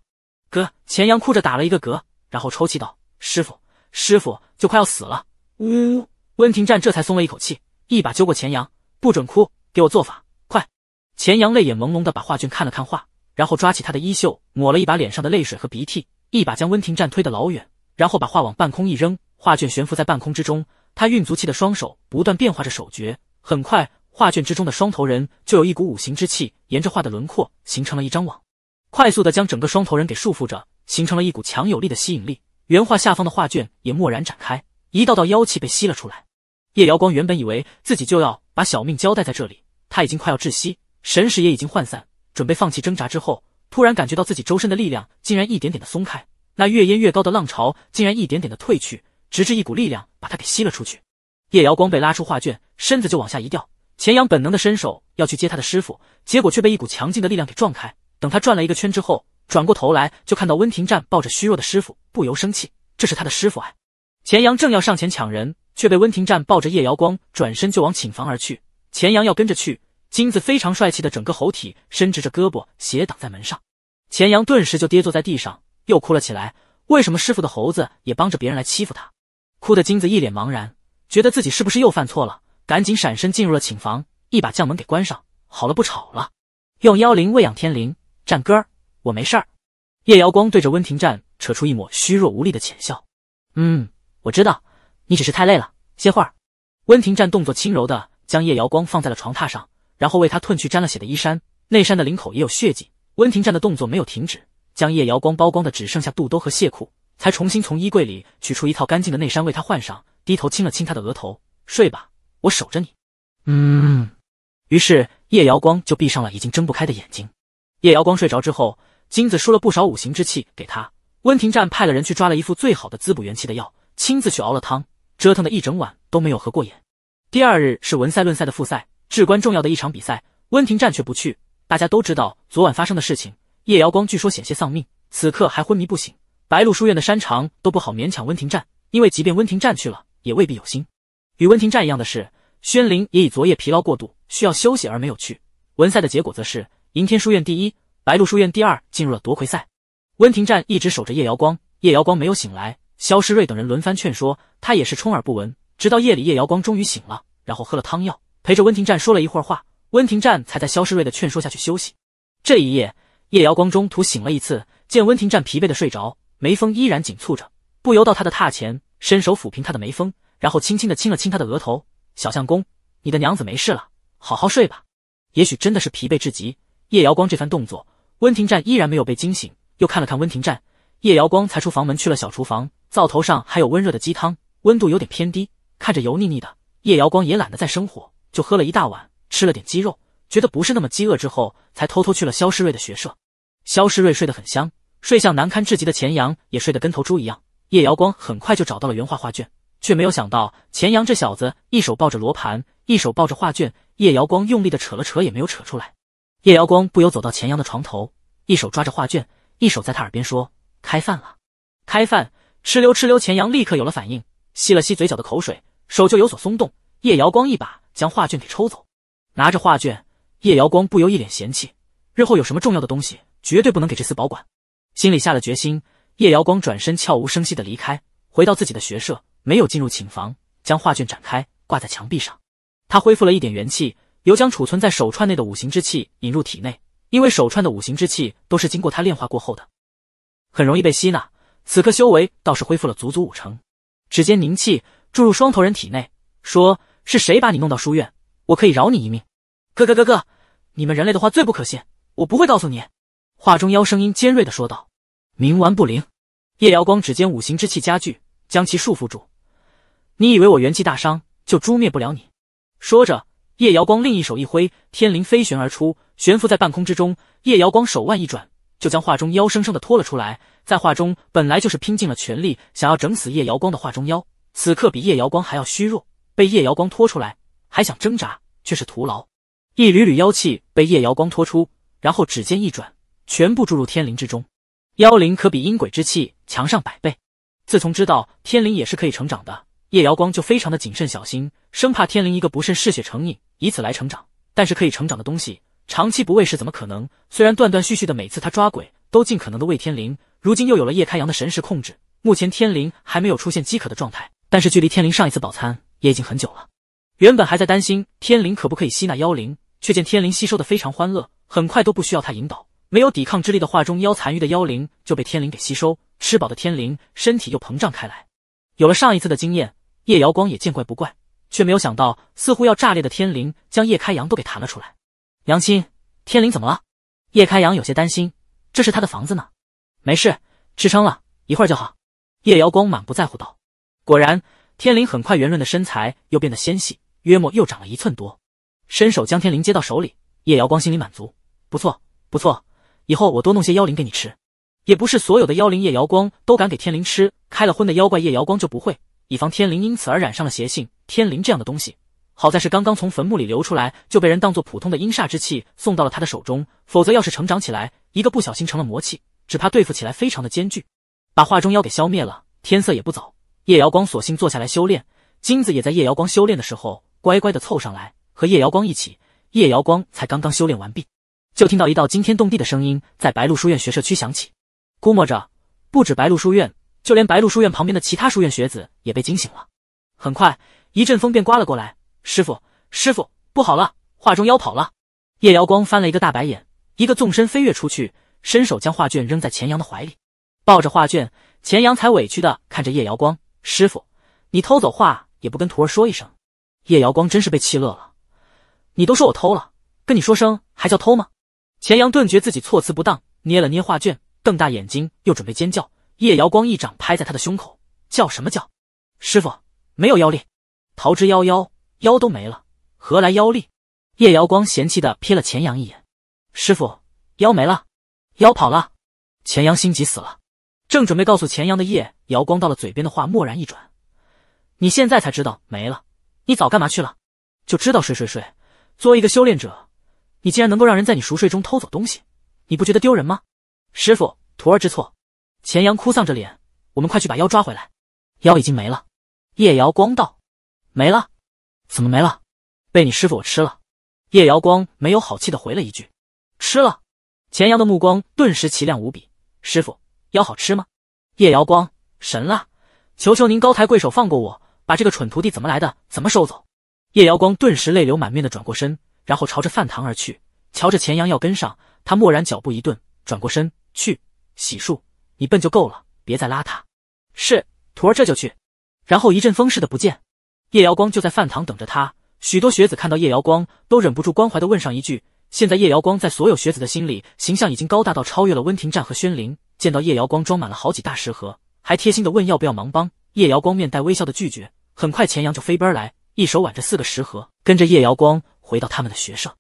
哥，钱阳哭着打了一个嗝，然后抽泣道：“师傅，师傅就快要死了。”呜。温庭战这才松了一口气，一把揪过钱阳，不准哭，给我做法，快！钱阳泪眼朦胧的把画卷看了看画，然后抓起他的衣袖抹了一把脸上的泪水和鼻涕，一把将温庭战推得老远。然后把画往半空一扔，画卷悬浮在半空之中。他运足气的双手不断变化着手诀，很快画卷之中的双头人就有一股五行之气沿着画的轮廓形成了一张网，快速的将整个双头人给束缚着，形成了一股强有力的吸引力。原画下方的画卷也蓦然展开，一道道妖气被吸了出来。叶瑶光原本以为自己就要把小命交代在这里，他已经快要窒息，神识也已经涣散，准备放弃挣扎之后，突然感觉到自己周身的力量竟然一点点的松开。那越淹越高的浪潮竟然一点点的退去，直至一股力量把他给吸了出去。叶瑶光被拉出画卷，身子就往下一掉。钱阳本能的伸手要去接他的师傅，结果却被一股强劲的力量给撞开。等他转了一个圈之后，转过头来就看到温庭战抱着虚弱的师傅，不由生气：这是他的师傅哎！钱阳正要上前抢人，却被温庭战抱着叶瑶光转身就往寝房而去。钱阳要跟着去，金子非常帅气的整个猴体伸直着胳膊斜挡在门上，钱阳顿时就跌坐在地上。又哭了起来。为什么师傅的猴子也帮着别人来欺负他？哭的金子一脸茫然，觉得自己是不是又犯错了？赶紧闪身进入了寝房，一把将门给关上。好了，不吵了。用妖灵喂养天灵。战哥，我没事儿。叶瑶光对着温庭战扯出一抹虚弱无力的浅笑。嗯，我知道，你只是太累了，歇会儿。温庭战动作轻柔的将叶瑶光放在了床榻上，然后为他褪去沾了血的衣衫，内衫的领口也有血迹。温庭战的动作没有停止。将叶瑶光包光的只剩下肚兜和亵裤，才重新从衣柜里取出一套干净的内衫为她换上，低头亲了亲她的额头，睡吧，我守着你。嗯。于是叶瑶光就闭上了已经睁不开的眼睛。叶瑶光睡着之后，金子输了不少五行之气给他。温庭战派了人去抓了一副最好的滋补元气的药，亲自去熬了汤，折腾的一整晚都没有合过眼。第二日是文赛论赛的复赛，至关重要的一场比赛，温庭战却不去。大家都知道昨晚发生的事情。叶瑶光据说险些丧命，此刻还昏迷不醒。白鹿书院的山长都不好勉强温庭战，因为即便温庭战去了，也未必有心。与温庭战一样的是，宣灵也以昨夜疲劳过度，需要休息而没有去。文赛的结果则是，银天书院第一，白鹿书院第二，进入了夺魁赛。温庭战一直守着叶瑶光，叶瑶光没有醒来。肖诗瑞等人轮番劝说，他也是充耳不闻。直到夜里，叶瑶光终于醒了，然后喝了汤药，陪着温庭战说了一会儿话，温庭战才在肖诗瑞的劝说下去休息。这一夜。叶瑶光中途醒了一次，见温庭战疲惫的睡着，眉峰依然紧蹙着，不由到他的榻前，伸手抚平他的眉峰，然后轻轻的亲了亲他的额头。小相公，你的娘子没事了，好好睡吧。也许真的是疲惫至极，叶瑶光这番动作，温庭战依然没有被惊醒。又看了看温庭战，叶瑶光才出房门去了小厨房，灶头上还有温热的鸡汤，温度有点偏低，看着油腻腻的，叶瑶光也懒得再生火，就喝了一大碗，吃了点鸡肉。觉得不是那么饥饿之后，才偷偷去了肖世瑞的学舍。肖世瑞睡得很香，睡相难堪至极的钱阳也睡得跟头猪一样。叶瑶光很快就找到了原画画卷，却没有想到钱阳这小子一手抱着罗盘，一手抱着画卷。叶瑶光用力的扯了扯，也没有扯出来。叶瑶光不由走到钱阳的床头，一手抓着画卷，一手在他耳边说：“开饭了，开饭！”哧溜哧溜，钱阳立刻有了反应，吸了吸嘴角的口水，手就有所松动。叶瑶光一把将画卷给抽走，拿着画卷。叶瑶光不由一脸嫌弃，日后有什么重要的东西，绝对不能给这厮保管。心里下了决心，叶瑶光转身悄无声息的离开，回到自己的学社，没有进入寝房，将画卷展开挂在墙壁上。他恢复了一点元气，又将储存在手串内的五行之气引入体内，因为手串的五行之气都是经过他炼化过后的，很容易被吸纳。此刻修为倒是恢复了足足五成。指尖凝气注入双头人体内，说：“是谁把你弄到书院？我可以饶你一命。”哥哥哥哥，你们人类的话最不可信，我不会告诉你。”画中妖声音尖锐的说道，“冥顽不灵。”叶瑶光指尖五行之气加剧，将其束缚住。你以为我元气大伤就诛灭不了你？说着，叶瑶光另一手一挥，天灵飞旋而出，悬浮在半空之中。叶瑶光手腕一转，就将画中妖生生的拖了出来。在画中本来就是拼尽了全力想要整死叶瑶光的画中妖，此刻比叶瑶光还要虚弱，被叶瑶光拖出来，还想挣扎，却是徒劳。一缕缕妖气被叶瑶光拖出，然后指尖一转，全部注入天灵之中。妖灵可比阴鬼之气强上百倍。自从知道天灵也是可以成长的，叶瑶光就非常的谨慎小心，生怕天灵一个不慎嗜血成瘾，以此来成长。但是可以成长的东西，长期不喂食怎么可能？虽然断断续续的每次他抓鬼都尽可能的喂天灵，如今又有了叶开阳的神识控制，目前天灵还没有出现饥渴的状态。但是距离天灵上一次饱餐也已经很久了。原本还在担心天灵可不可以吸纳妖灵。却见天灵吸收的非常欢乐，很快都不需要他引导，没有抵抗之力的画中妖残余的妖灵就被天灵给吸收，吃饱的天灵身体又膨胀开来。有了上一次的经验，叶瑶光也见怪不怪，却没有想到，似乎要炸裂的天灵将叶开阳都给弹了出来。娘亲，天灵怎么了？叶开阳有些担心，这是他的房子呢。没事，支撑了一会儿就好。叶瑶光满不在乎道。果然，天灵很快圆润的身材又变得纤细，约莫又长了一寸多。伸手将天灵接到手里，叶瑶光心里满足。不错，不错，以后我多弄些妖灵给你吃。也不是所有的妖灵叶瑶光都敢给天灵吃，开了荤的妖怪叶瑶光就不会，以防天灵因此而染上了邪性。天灵这样的东西，好在是刚刚从坟墓里流出来，就被人当做普通的阴煞之气送到了他的手中，否则要是成长起来，一个不小心成了魔气，只怕对付起来非常的艰巨。把画中妖给消灭了，天色也不早，叶瑶光索性坐下来修炼。金子也在叶瑶光修炼的时候，乖乖的凑上来。和叶瑶光一起，叶瑶光才刚刚修炼完毕，就听到一道惊天动地的声音在白鹿书院学社区响起。估摸着不止白鹿书院，就连白鹿书院旁边的其他书院学子也被惊醒了。很快，一阵风便刮了过来。师傅，师傅，不好了，画中妖跑了！叶瑶光翻了一个大白眼，一个纵身飞跃出去，伸手将画卷扔在钱阳的怀里。抱着画卷，钱阳才委屈的看着叶瑶光：“师傅，你偷走画也不跟徒儿说一声。”叶瑶光真是被气乐了。你都说我偷了，跟你说声还叫偷吗？钱阳顿觉自己措辞不当，捏了捏画卷，瞪大眼睛，又准备尖叫。叶瑶光一掌拍在他的胸口，叫什么叫？师傅没有妖力，逃之夭夭，妖都没了，何来妖力？叶瑶光嫌弃的瞥了钱阳一眼。师傅，妖没了，妖跑了。钱阳心急死了，正准备告诉钱阳的叶瑶光到了嘴边的话蓦然一转，你现在才知道没了，你早干嘛去了？就知道睡睡睡。作为一个修炼者，你竟然能够让人在你熟睡中偷走东西，你不觉得丢人吗？师傅，徒儿知错。钱阳哭丧着脸，我们快去把妖抓回来。妖已经没了。叶瑶光道：“没了？怎么没了？被你师傅我吃了。”叶瑶光没有好气的回了一句：“吃了。”钱阳的目光顿时奇亮无比。师傅，妖好吃吗？叶瑶光神了，求求您高抬贵手，放过我，把这个蠢徒弟怎么来的，怎么收走。叶瑶光顿时泪流满面的转过身，然后朝着饭堂而去。瞧着钱阳要跟上，他蓦然脚步一顿，转过身去洗漱。你笨就够了，别再邋遢。是徒儿这就去。然后一阵风似的不见。叶瑶光就在饭堂等着他。许多学子看到叶瑶光，都忍不住关怀的问上一句。现在叶瑶光在所有学子的心里形象已经高大到超越了温庭战和宣灵。见到叶瑶光装满了好几大食盒，还贴心的问要不要忙帮。叶瑶光面带微笑的拒绝。很快钱阳就飞奔来。一手挽着四个食盒，跟着叶瑶光回到他们的学舍。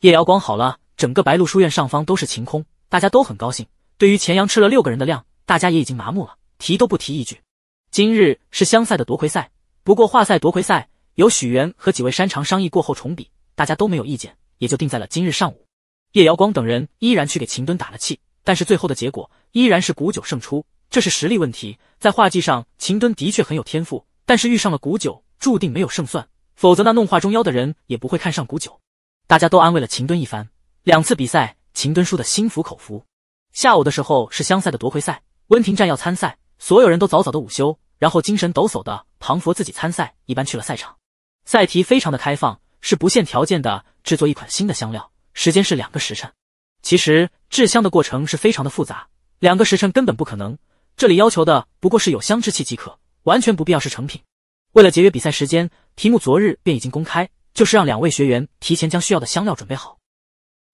叶瑶光好了，整个白鹿书院上方都是晴空，大家都很高兴。对于钱阳吃了六个人的量，大家也已经麻木了，提都不提一句。今日是香赛的夺魁赛，不过画赛夺魁赛由许源和几位山长商议过后重比，大家都没有意见，也就定在了今日上午。叶瑶光等人依然去给秦敦打了气，但是最后的结果依然是古九胜出，这是实力问题。在画技上，秦敦的确很有天赋，但是遇上了古九。注定没有胜算，否则那弄化中妖的人也不会看上古九。大家都安慰了秦敦一番，两次比赛，秦敦输得心服口服。下午的时候是香赛的夺魁赛，温庭战要参赛，所有人都早早的午休，然后精神抖擞的庞佛自己参赛一般去了赛场。赛题非常的开放，是不限条件的制作一款新的香料，时间是两个时辰。其实制香的过程是非常的复杂，两个时辰根本不可能。这里要求的不过是有香之气即可，完全不必要是成品。为了节约比赛时间，题目昨日便已经公开，就是让两位学员提前将需要的香料准备好。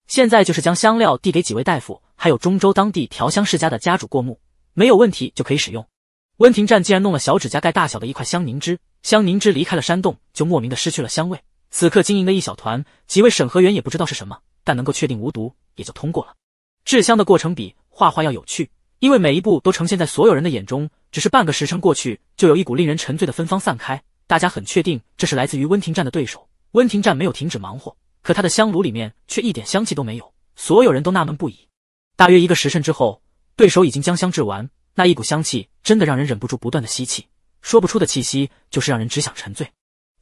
现在就是将香料递给几位大夫，还有中州当地调香世家的家主过目，没有问题就可以使用。温庭战竟然弄了小指甲盖大小的一块香凝脂，香凝脂离开了山洞就莫名的失去了香味。此刻晶莹的一小团，几位审核员也不知道是什么，但能够确定无毒，也就通过了。制香的过程比画画要有趣，因为每一步都呈现在所有人的眼中。只是半个时辰过去，就有一股令人沉醉的芬芳散开。大家很确定这是来自于温庭战的对手。温庭战没有停止忙活，可他的香炉里面却一点香气都没有。所有人都纳闷不已。大约一个时辰之后，对手已经将香制完，那一股香气真的让人忍不住不断的吸气，说不出的气息就是让人只想沉醉。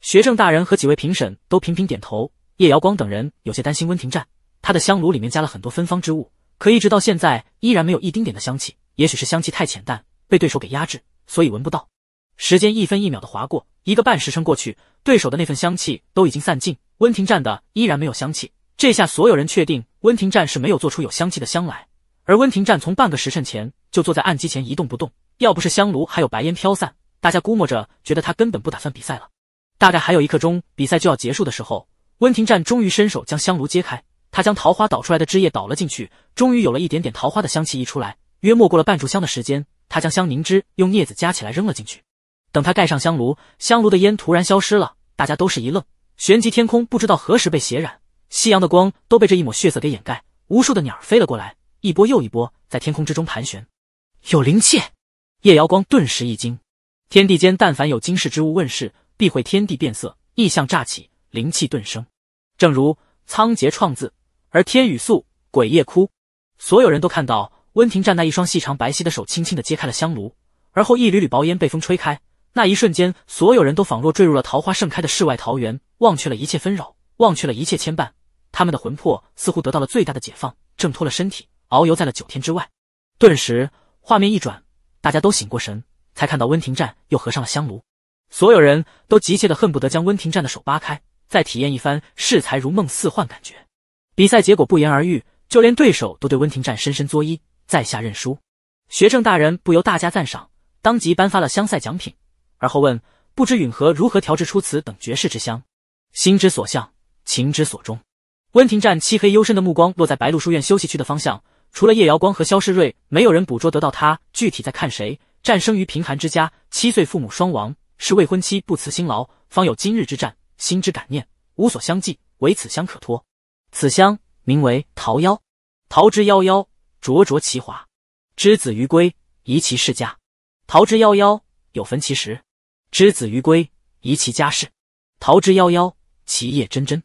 学政大人和几位评审都频频点头。叶瑶光等人有些担心温庭战，他的香炉里面加了很多芬芳之物，可一直到现在依然没有一丁点的香气，也许是香气太浅淡。被对手给压制，所以闻不到。时间一分一秒的划过，一个半时辰过去，对手的那份香气都已经散尽，温庭战的依然没有香气。这下所有人确定温庭战是没有做出有香气的香来。而温庭战从半个时辰前就坐在暗机前一动不动，要不是香炉还有白烟飘散，大家估摸着觉得他根本不打算比赛了。大概还有一刻钟比赛就要结束的时候，温庭战终于伸手将香炉揭开，他将桃花倒出来的汁液倒了进去，终于有了一点点桃花的香气溢出来，约莫过了半炷香的时间。他将香凝脂用镊子夹起来扔了进去，等他盖上香炉，香炉的烟突然消失了，大家都是一愣，旋即天空不知道何时被血染，夕阳的光都被这一抹血色给掩盖，无数的鸟飞了过来，一波又一波，在天空之中盘旋，有灵气。叶瑶光顿时一惊，天地间但凡有惊世之物问世，必会天地变色，异象乍起，灵气顿生，正如仓颉创字，而天雨粟，鬼夜哭，所有人都看到。温庭战那一双细长白皙的手轻轻的揭开了香炉，而后一缕缕薄烟被风吹开。那一瞬间，所有人都仿若坠入了桃花盛开的世外桃源，忘却了一切纷扰，忘却了一切牵绊。他们的魂魄似乎得到了最大的解放，挣脱了身体，遨游在了九天之外。顿时，画面一转，大家都醒过神，才看到温庭战又合上了香炉。所有人都急切的恨不得将温庭战的手扒开，再体验一番视财如梦似幻感觉。比赛结果不言而喻，就连对手都对温庭战深深作揖。在下认输，学政大人不由大加赞赏，当即颁发了香赛奖品，而后问：“不知允和如何调制出此等绝世之香？”心之所向，情之所钟。温庭战漆黑幽深的目光落在白鹿书院休息区的方向，除了叶瑶光和萧世瑞，没有人捕捉得到他具体在看谁。战生于贫寒之家，七岁父母双亡，是未婚妻不辞辛劳，方有今日之战。心之感念，无所相继，唯此香可托。此香名为桃夭，桃之夭夭。灼灼其华，之子于归，宜其室家。桃之夭夭，有焚其实。之子于归，宜其家室。桃之夭夭，其叶蓁蓁。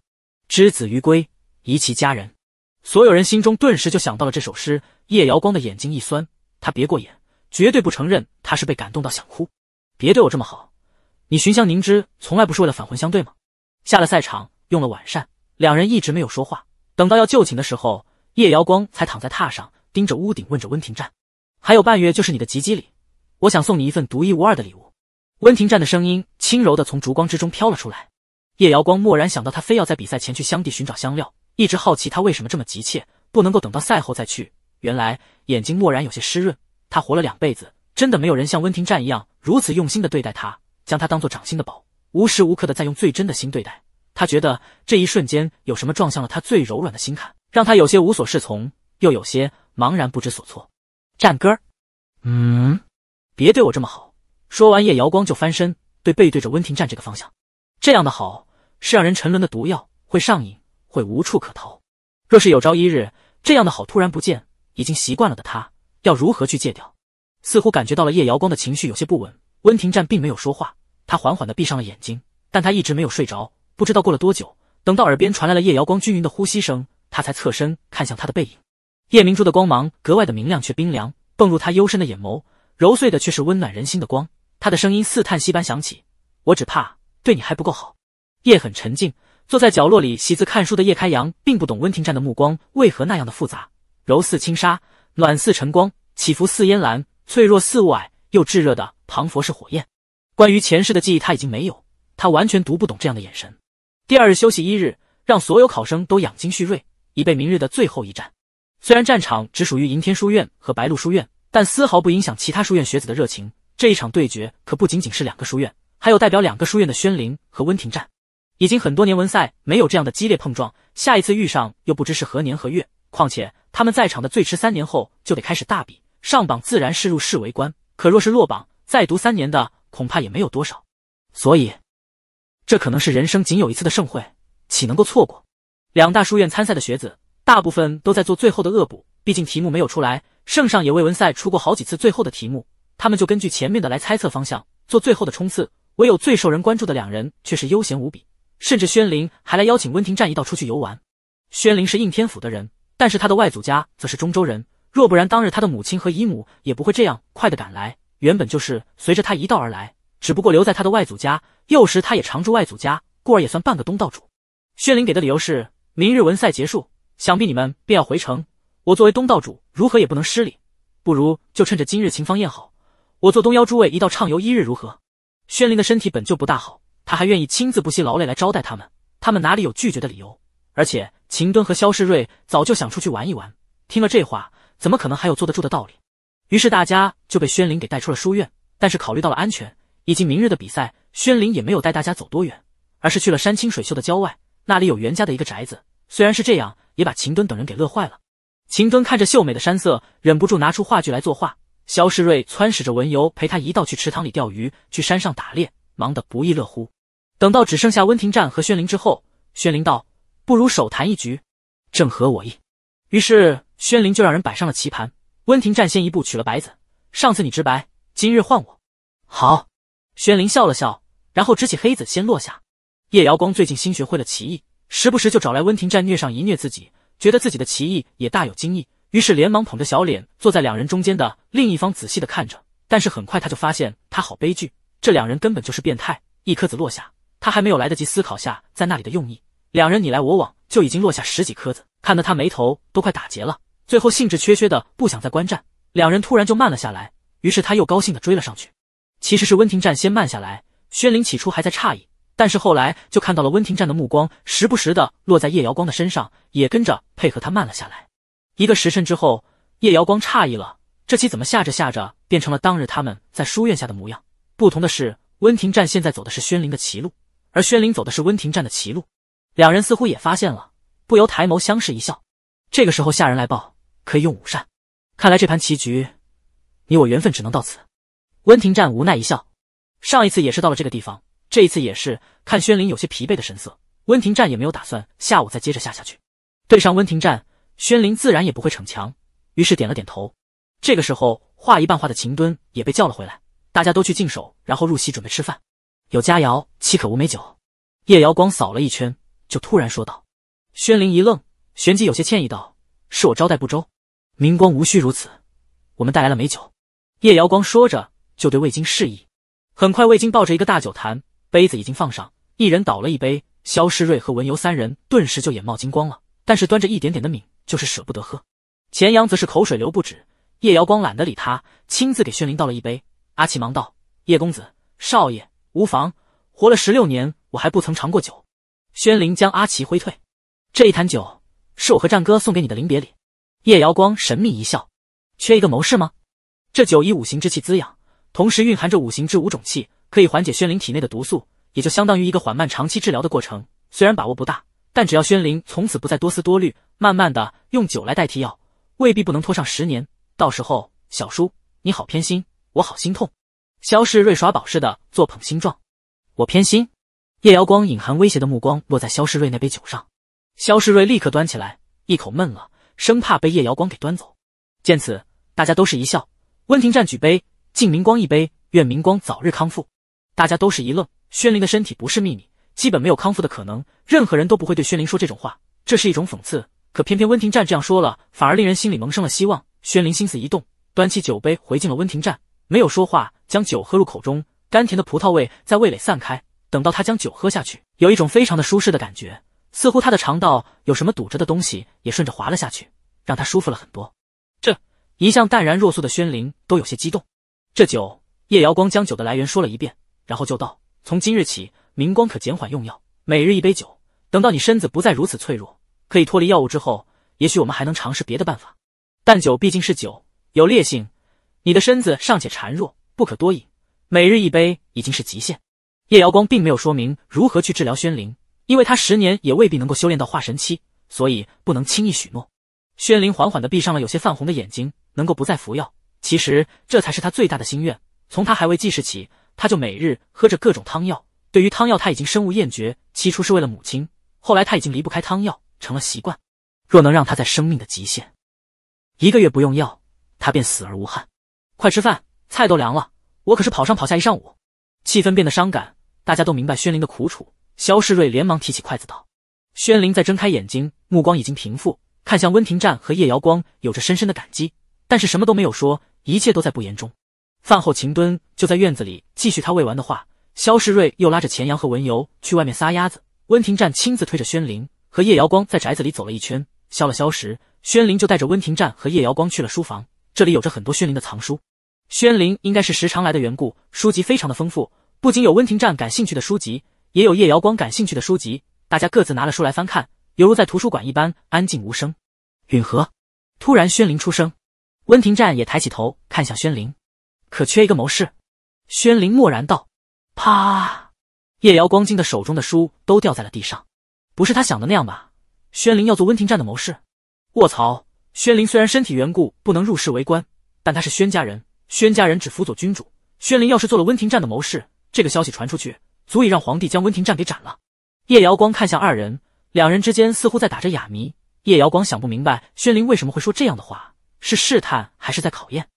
之子于归，宜其家人。所有人心中顿时就想到了这首诗。叶瑶光的眼睛一酸，他别过眼，绝对不承认他是被感动到想哭。别对我这么好，你寻香凝脂，从来不是为了反魂相对吗？下了赛场，用了晚膳，两人一直没有说话。等到要就寝的时候，叶瑶光才躺在榻上。盯着屋顶，问着温庭战：“还有半月就是你的吉笄礼，我想送你一份独一无二的礼物。”温庭战的声音轻柔的从烛光之中飘了出来。叶瑶光蓦然想到，他非要在比赛前去香地寻找香料，一直好奇他为什么这么急切，不能够等到赛后再去。原来眼睛蓦然有些湿润。他活了两辈子，真的没有人像温庭战一样如此用心的对待他，将他当做掌心的宝，无时无刻的在用最真的心对待他。觉得这一瞬间有什么撞向了他最柔软的心坎，让他有些无所适从，又有些。茫然不知所措，战哥，嗯，别对我这么好。说完，叶瑶光就翻身，对背对着温庭战这个方向。这样的好是让人沉沦的毒药，会上瘾，会无处可逃。若是有朝一日这样的好突然不见，已经习惯了的他要如何去戒掉？似乎感觉到了叶瑶光的情绪有些不稳，温庭战并没有说话，他缓缓的闭上了眼睛，但他一直没有睡着。不知道过了多久，等到耳边传来了叶瑶光均匀的呼吸声，他才侧身看向他的背影。夜明珠的光芒格外的明亮，却冰凉，迸入他幽深的眼眸，揉碎的却是温暖人心的光。他的声音似叹息般响起：“我只怕对你还不够好。”夜很沉静，坐在角落里席子看书的叶开阳并不懂温庭战的目光为何那样的复杂，柔似轻纱，暖似晨光，起伏似烟岚，脆弱似雾霭，又炙热的磅礴是火焰。关于前世的记忆他已经没有，他完全读不懂这样的眼神。第二日休息一日，让所有考生都养精蓄锐，以备明日的最后一战。虽然战场只属于银天书院和白鹿书院，但丝毫不影响其他书院学子的热情。这一场对决可不仅仅是两个书院，还有代表两个书院的宣灵和温庭战。已经很多年文赛没有这样的激烈碰撞，下一次遇上又不知是何年何月。况且他们在场的最迟三年后就得开始大比，上榜自然是入世为官，可若是落榜，再读三年的恐怕也没有多少。所以，这可能是人生仅有一次的盛会，岂能够错过？两大书院参赛的学子。大部分都在做最后的恶补，毕竟题目没有出来，圣上也为文赛出过好几次最后的题目，他们就根据前面的来猜测方向，做最后的冲刺。唯有最受人关注的两人却是悠闲无比，甚至宣灵还来邀请温庭战一道出去游玩。宣灵是应天府的人，但是他的外祖家则是中州人，若不然当日他的母亲和姨母也不会这样快的赶来，原本就是随着他一道而来，只不过留在他的外祖家，幼时他也常住外祖家，故而也算半个东道主。宣灵给的理由是，明日文赛结束。想必你们便要回城，我作为东道主，如何也不能失礼。不如就趁着今日秦方宴好，我做东邀诸位一道畅游一日如何？宣灵的身体本就不大好，他还愿意亲自不惜劳累来招待他们，他们哪里有拒绝的理由？而且秦敦和萧世瑞早就想出去玩一玩，听了这话，怎么可能还有坐得住的道理？于是大家就被宣灵给带出了书院，但是考虑到了安全以及明日的比赛，宣灵也没有带大家走多远，而是去了山清水秀的郊外，那里有袁家的一个宅子。虽然是这样，也把秦墩等人给乐坏了。秦墩看着秀美的山色，忍不住拿出话剧来作画。萧世瑞撺使着文游陪他一道去池塘里钓鱼，去山上打猎，忙得不亦乐乎。等到只剩下温庭战和宣灵之后，宣灵道：“不如手谈一局，正合我意。”于是宣灵就让人摆上了棋盘。温庭战先一步取了白子。上次你直白，今日换我。好。宣灵笑了笑，然后执起黑子先落下。叶瑶光最近新学会了棋艺。时不时就找来温庭战虐上一虐自己，觉得自己的棋艺也大有惊异，于是连忙捧着小脸坐在两人中间的另一方，仔细的看着。但是很快他就发现他好悲剧，这两人根本就是变态。一颗子落下，他还没有来得及思考下在那里的用意，两人你来我往就已经落下十几颗子，看得他眉头都快打结了。最后兴致缺缺的不想再观战，两人突然就慢了下来，于是他又高兴的追了上去。其实是温庭战先慢下来，宣灵起初还在诧异。但是后来就看到了温庭战的目光，时不时的落在叶瑶光的身上，也跟着配合他慢了下来。一个时辰之后，叶瑶光诧异了，这棋怎么下着下着变成了当日他们在书院下的模样？不同的是，温庭战现在走的是宣灵的棋路，而宣灵走的是温庭战的棋路。两人似乎也发现了，不由抬眸相视一笑。这个时候下人来报，可以用午膳。看来这盘棋局，你我缘分只能到此。温庭战无奈一笑，上一次也是到了这个地方。这一次也是看宣灵有些疲惫的神色，温庭战也没有打算下午再接着下下去。对上温庭战，宣灵自然也不会逞强，于是点了点头。这个时候，画一半画的秦敦也被叫了回来，大家都去净手，然后入席准备吃饭。有佳肴，岂可无美酒？叶瑶光扫了一圈，就突然说道。宣灵一愣，旋即有些歉意道：“是我招待不周，明光无需如此，我们带来了美酒。”叶瑶光说着就对魏晶示意，很快魏晶抱着一个大酒坛。杯子已经放上，一人倒了一杯，肖世瑞和文游三人顿时就眼冒金光了，但是端着一点点的抿，就是舍不得喝。钱阳则是口水流不止。叶瑶光懒得理他，亲自给薛灵倒了一杯。阿奇忙道：“叶公子、少爷无妨，活了十六年，我还不曾尝过酒。”薛灵将阿奇挥退。这一坛酒是我和战哥送给你的临别礼。叶瑶光神秘一笑：“缺一个谋士吗？这酒以五行之气滋养，同时蕴含着五行之五种气。”可以缓解宣灵体内的毒素，也就相当于一个缓慢长期治疗的过程。虽然把握不大，但只要宣灵从此不再多思多虑，慢慢的用酒来代替药，未必不能拖上十年。到时候，小叔你好偏心，我好心痛。肖世瑞耍宝似的做捧心状，我偏心。叶瑶光隐含威胁的目光落在肖世瑞那杯酒上，肖世瑞立刻端起来一口闷了，生怕被叶瑶光给端走。见此，大家都是一笑。温庭战举杯敬明光一杯，愿明光早日康复。大家都是一愣，宣灵的身体不是秘密，基本没有康复的可能，任何人都不会对宣灵说这种话，这是一种讽刺。可偏偏温庭战这样说了，反而令人心里萌生了希望。宣灵心思一动，端起酒杯回敬了温庭战，没有说话，将酒喝入口中，甘甜的葡萄味在味蕾散开。等到他将酒喝下去，有一种非常的舒适的感觉，似乎他的肠道有什么堵着的东西也顺着滑了下去，让他舒服了很多。这一向淡然若素的宣灵都有些激动。这酒，叶瑶光将酒的来源说了一遍。然后就道，从今日起，明光可减缓用药，每日一杯酒。等到你身子不再如此脆弱，可以脱离药物之后，也许我们还能尝试别的办法。但酒毕竟是酒，有烈性，你的身子尚且孱弱，不可多饮，每日一杯已经是极限。叶瑶光并没有说明如何去治疗宣灵，因为他十年也未必能够修炼到化神期，所以不能轻易许诺。宣灵缓缓的闭上了有些泛红的眼睛，能够不再服药，其实这才是他最大的心愿。从他还未记事起。他就每日喝着各种汤药，对于汤药他已经深恶厌绝。起初是为了母亲，后来他已经离不开汤药，成了习惯。若能让他在生命的极限一个月不用药，他便死而无憾。快吃饭，菜都凉了。我可是跑上跑下一上午。气氛变得伤感，大家都明白宣灵的苦楚。肖世瑞连忙提起筷子道：“宣灵在睁开眼睛，目光已经平复，看向温庭战和叶瑶光，有着深深的感激，但是什么都没有说，一切都在不言中。”饭后，秦蹲就在院子里继续他未完的话。肖世瑞又拉着钱阳和文游去外面撒丫子。温庭战亲自推着宣灵和叶瑶光在宅子里走了一圈，消了消食。宣灵就带着温庭战和叶瑶光去了书房，这里有着很多宣灵的藏书。宣灵应该是时常来的缘故，书籍非常的丰富，不仅有温庭战感兴趣的书籍，也有叶瑶光感兴趣的书籍。大家各自拿了书来翻看，犹如在图书馆一般安静无声。允和突然宣灵出声，温庭战也抬起头看向宣灵。可缺一个谋士，宣灵默然道。啪！叶瑶光惊的手中的书都掉在了地上。不是他想的那样吧？宣灵要做温庭战的谋士？卧槽！宣灵虽然身体缘故不能入仕为官，但他是宣家人，宣家人只辅佐君主。宣灵要是做了温庭战的谋士，这个消息传出去，足以让皇帝将温庭战给斩了。叶瑶光看向二人，两人之间似乎在打着哑谜。叶瑶光想不明白宣灵为什么会说这样的话，是试探还是在考验？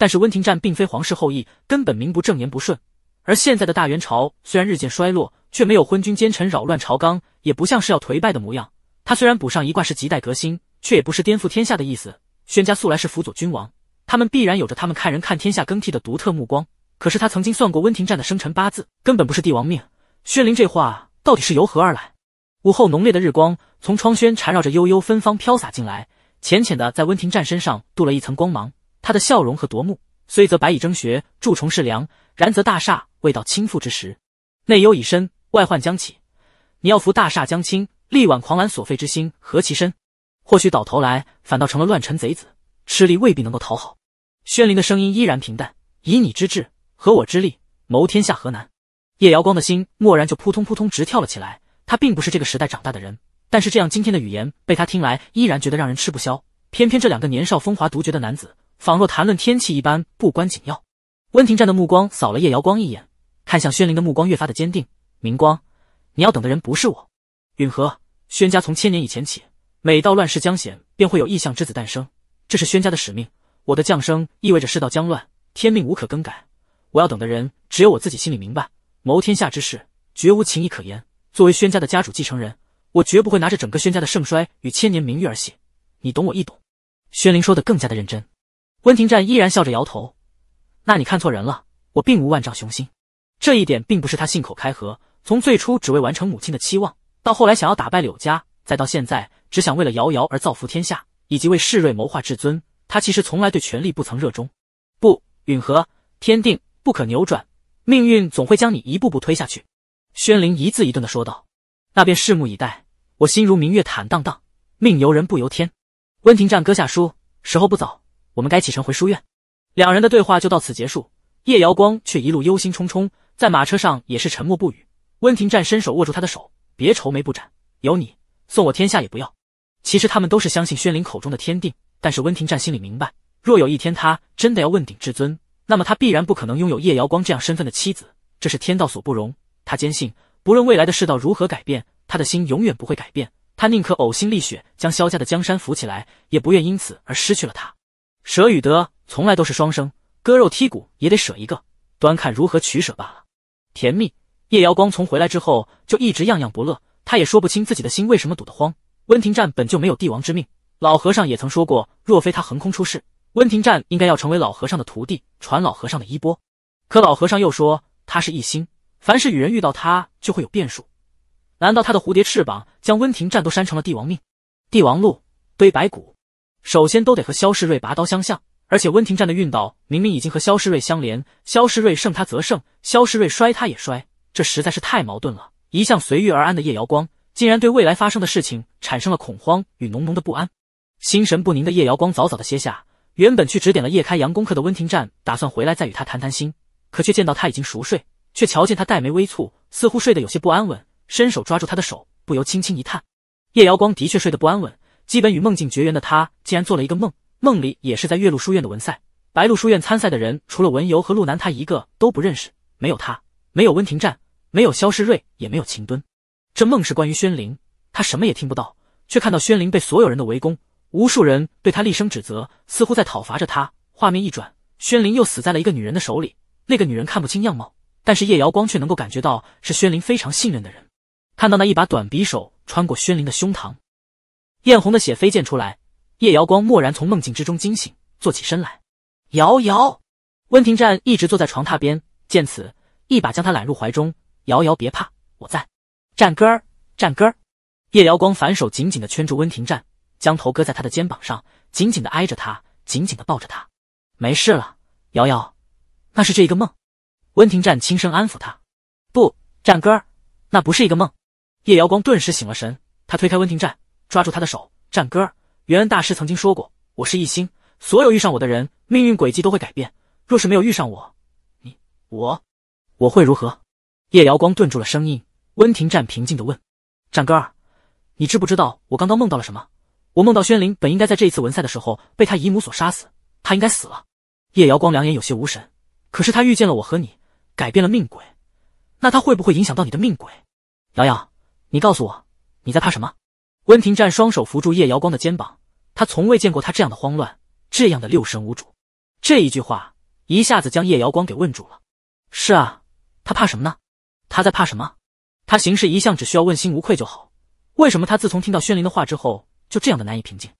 但是温庭战并非皇室后裔，根本名不正言不顺。而现在的大元朝虽然日渐衰落，却没有昏君奸臣扰乱朝纲，也不像是要颓败的模样。他虽然补上一卦是亟待革新，却也不是颠覆天下的意思。宣家素来是辅佐君王，他们必然有着他们看人看天下更替的独特目光。可是他曾经算过温庭战的生辰八字，根本不是帝王命。薛林这话到底是由何而来？午后浓烈的日光从窗轩缠绕着悠悠芬芳飘洒进来，浅浅的在温庭战身上镀了一层光芒。他的笑容和夺目，虽则白蚁争穴，蛀虫噬梁，然则大厦未到倾覆之时，内忧已深，外患将起。你要扶大厦将倾，力挽狂澜，所费之心何其深？或许到头来反倒成了乱臣贼子，吃力未必能够讨好。轩林的声音依然平淡：“以你之智，和我之力，谋天下何难？”叶瑶光的心蓦然就扑通扑通直跳了起来。他并不是这个时代长大的人，但是这样今天的语言被他听来，依然觉得让人吃不消。偏偏这两个年少风华独绝的男子。仿若谈论天气一般不关紧要，温庭战的目光扫了叶瑶光一眼，看向宣凌的目光越发的坚定。明光，你要等的人不是我。允和，宣家从千年以前起，每到乱世将显，便会有异象之子诞生，这是宣家的使命。我的降生意味着世道将乱，天命无可更改。我要等的人只有我自己心里明白。谋天下之事，绝无情义可言。作为宣家的家主继承人，我绝不会拿着整个宣家的盛衰与千年名誉而戏。你懂我亦懂。宣凌说的更加的认真。温庭战依然笑着摇头，那你看错人了，我并无万丈雄心，这一点并不是他信口开河。从最初只为完成母亲的期望，到后来想要打败柳家，再到现在只想为了瑶瑶而造福天下，以及为世瑞谋划至尊，他其实从来对权力不曾热衷。不，允和天定不可扭转，命运总会将你一步步推下去。宣灵一字一顿的说道：“那便拭目以待，我心如明月，坦荡荡，命由人不由天。”温庭战搁下书，时候不早。我们该启程回书院。两人的对话就到此结束。叶瑶光却一路忧心忡忡，在马车上也是沉默不语。温庭战伸手握住他的手，别愁眉不展，有你送我天下也不要。其实他们都是相信宣灵口中的天定，但是温庭战心里明白，若有一天他真的要问鼎至尊，那么他必然不可能拥有叶瑶光这样身份的妻子，这是天道所不容。他坚信，不论未来的世道如何改变，他的心永远不会改变。他宁可呕心沥血将萧家的江山扶起来，也不愿因此而失去了他。舍与得从来都是双生，割肉剔骨也得舍一个，端看如何取舍罢了。甜蜜叶瑶光从回来之后就一直样样不乐，他也说不清自己的心为什么堵得慌。温庭战本就没有帝王之命，老和尚也曾说过，若非他横空出世，温庭战应该要成为老和尚的徒弟，传老和尚的衣钵。可老和尚又说他是一心，凡是与人遇到他就会有变数。难道他的蝴蝶翅膀将温庭战都扇成了帝王命？帝王路堆白骨。首先都得和萧世瑞拔刀相向，而且温庭战的运道明明已经和萧世瑞相连，萧世瑞胜他则胜，萧世瑞摔他也摔，这实在是太矛盾了。一向随遇而安的叶瑶光，竟然对未来发生的事情产生了恐慌与浓浓的不安。心神不宁的叶瑶光早早的歇下，原本去指点了叶开阳功课的温庭战，打算回来再与他谈谈心，可却见到他已经熟睡，却瞧见他黛眉微蹙，似乎睡得有些不安稳，伸手抓住他的手，不由轻轻一探，叶瑶光的确睡得不安稳。基本与梦境绝缘的他，竟然做了一个梦。梦里也是在岳麓书院的文赛，白鹿书院参赛的人除了文游和陆南，他一个都不认识。没有他，没有温庭战，没有肖世瑞，也没有秦敦。这梦是关于宣灵，他什么也听不到，却看到宣灵被所有人的围攻，无数人对他厉声指责，似乎在讨伐着他。画面一转，宣灵又死在了一个女人的手里。那个女人看不清样貌，但是叶瑶光却能够感觉到是宣灵非常信任的人。看到那一把短匕首穿过宣灵的胸膛。艳红的血飞溅出来，叶瑶光蓦然从梦境之中惊醒，坐起身来。瑶瑶，温庭战一直坐在床榻边，见此，一把将他揽入怀中。瑶瑶，别怕，我在。战哥儿，战哥儿。叶瑶光反手紧紧的圈住温庭战，将头搁在他的肩膀上，紧紧的挨着他，紧紧的抱着他。没事了，瑶瑶，那是这一个梦。温庭战轻声安抚他。不，战哥儿，那不是一个梦。叶瑶光顿时醒了神，他推开温庭战。抓住他的手，战哥儿，元恩大师曾经说过，我是一星，所有遇上我的人，命运轨迹都会改变。若是没有遇上我，你我我会如何？叶瑶光顿住了声音，温庭战平静的问：“战哥儿，你知不知道我刚刚梦到了什么？我梦到宣灵本应该在这一次文赛的时候被他姨母所杀死，他应该死了。”叶瑶光两眼有些无神，可是他遇见了我和你，改变了命轨，那他会不会影响到你的命轨？瑶瑶，你告诉我，你在怕什么？温庭战双手扶住叶瑶光的肩膀，他从未见过他这样的慌乱，这样的六神无主。这一句话一下子将叶瑶光给问住了。是啊，他怕什么呢？他在怕什么？他行事一向只需要问心无愧就好，为什么他自从听到宣林的话之后，就这样的难以平静？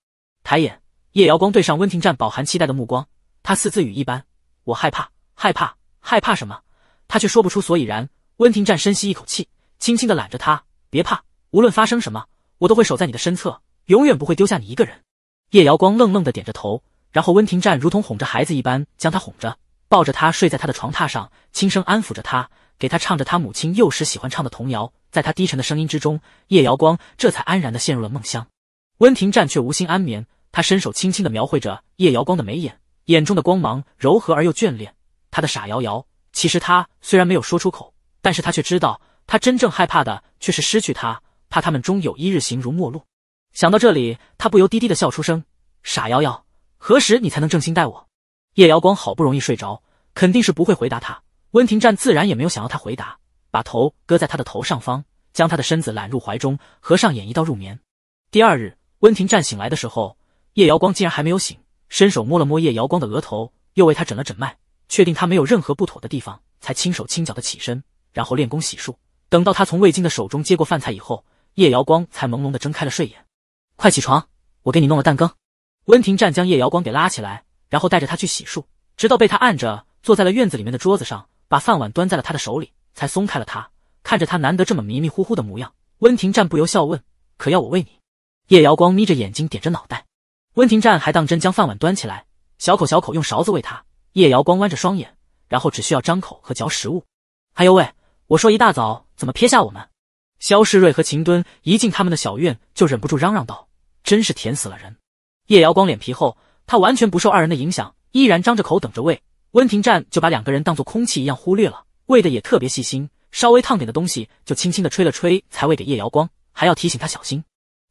抬眼，叶瑶光对上温庭战饱含期待的目光，他似自语一般：“我害怕，害怕，害怕什么？”他却说不出所以然。温庭战深吸一口气，轻轻的揽着他：“别怕，无论发生什么。”我都会守在你的身侧，永远不会丢下你一个人。叶瑶光愣愣的点着头，然后温庭战如同哄着孩子一般将他哄着，抱着他睡在他的床榻上，轻声安抚着他，给他唱着他母亲幼时喜欢唱的童谣。在他低沉的声音之中，叶瑶光这才安然的陷入了梦乡。温庭战却无心安眠，他伸手轻轻的描绘着叶瑶光的眉眼，眼中的光芒柔和而又眷恋。他的傻瑶瑶，其实他虽然没有说出口，但是他却知道，他真正害怕的却是失去他。怕他们终有一日形如陌路，想到这里，他不由低低的笑出声。傻瑶瑶，何时你才能正心待我？叶瑶光好不容易睡着，肯定是不会回答他。温庭战自然也没有想要他回答，把头搁在他的头上方，将他的身子揽入怀中，合上眼一道入眠。第二日，温庭战醒来的时候，叶瑶光竟然还没有醒，伸手摸了摸叶瑶光的额头，又为他诊了诊脉，确定他没有任何不妥的地方，才轻手轻脚的起身，然后练功洗漱。等到他从魏京的手中接过饭菜以后。叶瑶光才朦胧地睁开了睡眼，快起床，我给你弄了蛋羹。温庭战将叶瑶光给拉起来，然后带着他去洗漱，直到被他按着坐在了院子里面的桌子上，把饭碗端在了他的手里，才松开了他。看着他难得这么迷迷糊糊的模样，温庭战不由笑问：“可要我喂你？”叶瑶光眯着眼睛点着脑袋。温庭战还当真将饭碗端起来，小口小口用勺子喂他。叶瑶光弯着双眼，然后只需要张口和嚼食物。哎呦喂，我说一大早怎么撇下我们？肖世瑞和秦敦一进他们的小院，就忍不住嚷嚷道：“真是甜死了人！”叶瑶光脸皮厚，他完全不受二人的影响，依然张着口等着喂。温庭战就把两个人当做空气一样忽略了，喂的也特别细心，稍微烫点的东西就轻轻的吹了吹才喂给叶瑶光，还要提醒他小心。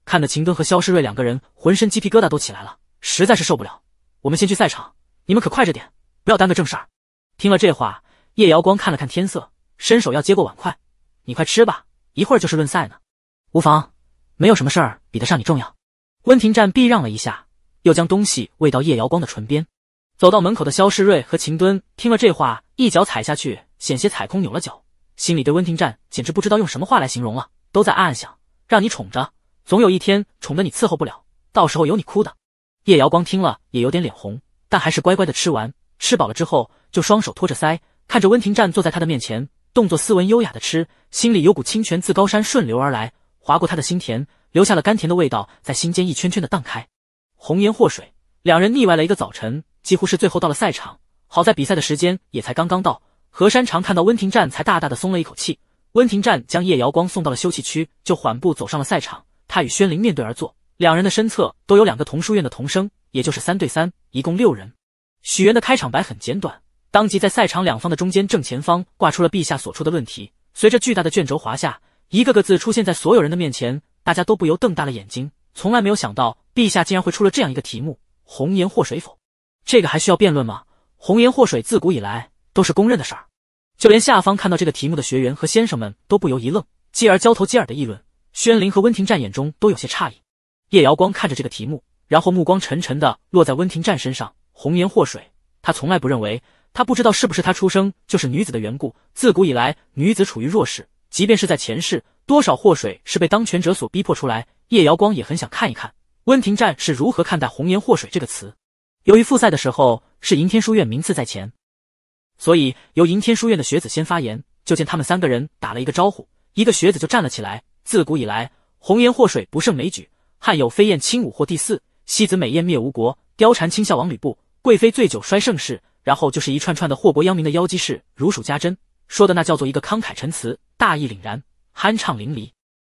看得秦敦和肖世瑞两个人浑身鸡皮疙瘩都起来了，实在是受不了。我们先去赛场，你们可快着点，不要耽搁正事儿。听了这话，叶瑶光看了看天色，伸手要接过碗筷：“你快吃吧。”一会儿就是论赛呢，无妨，没有什么事儿比得上你重要。温庭战避让了一下，又将东西喂到叶瑶光的唇边。走到门口的肖世瑞和秦敦听了这话，一脚踩下去，险些踩空扭了脚，心里对温庭战简直不知道用什么话来形容了，都在暗暗想，让你宠着，总有一天宠得你伺候不了，到时候有你哭的。叶瑶光听了也有点脸红，但还是乖乖的吃完，吃饱了之后就双手托着腮，看着温庭战坐在他的面前。动作斯文优雅的吃，心里有股清泉自高山顺流而来，划过他的心田，留下了甘甜的味道，在心间一圈圈的荡开。红颜祸水，两人腻歪了一个早晨，几乎是最后到了赛场。好在比赛的时间也才刚刚到。何山长看到温庭战，才大大的松了一口气。温庭战将叶瑶光送到了休息区，就缓步走上了赛场。他与宣凌面对而坐，两人的身侧都有两个同书院的同生，也就是三对三，一共六人。许渊的开场白很简短。当即在赛场两方的中间正前方挂出了陛下所出的论题，随着巨大的卷轴滑下，一个个字出现在所有人的面前，大家都不由瞪大了眼睛，从来没有想到陛下竟然会出了这样一个题目：红颜祸水否？这个还需要辩论吗？红颜祸水自古以来都是公认的事儿，就连下方看到这个题目的学员和先生们都不由一愣，继而交头接耳的议论。宣凌和温庭战眼中都有些诧异，叶瑶光看着这个题目，然后目光沉沉的落在温庭战身上。红颜祸水，他从来不认为。他不知道是不是他出生就是女子的缘故，自古以来女子处于弱势，即便是在前世，多少祸水是被当权者所逼迫出来。叶瑶光也很想看一看温庭战是如何看待“红颜祸水”这个词。由于复赛的时候是银天书院名次在前，所以由银天书院的学子先发言。就见他们三个人打了一个招呼，一个学子就站了起来。自古以来，红颜祸水不胜枚举，汉有飞燕轻舞或第四，西子美艳灭吴国，貂蝉轻笑王吕布，贵妃醉酒衰盛世。然后就是一串串的祸国殃民的妖姬事，如数家珍，说的那叫做一个慷慨陈词，大义凛然，酣畅淋漓。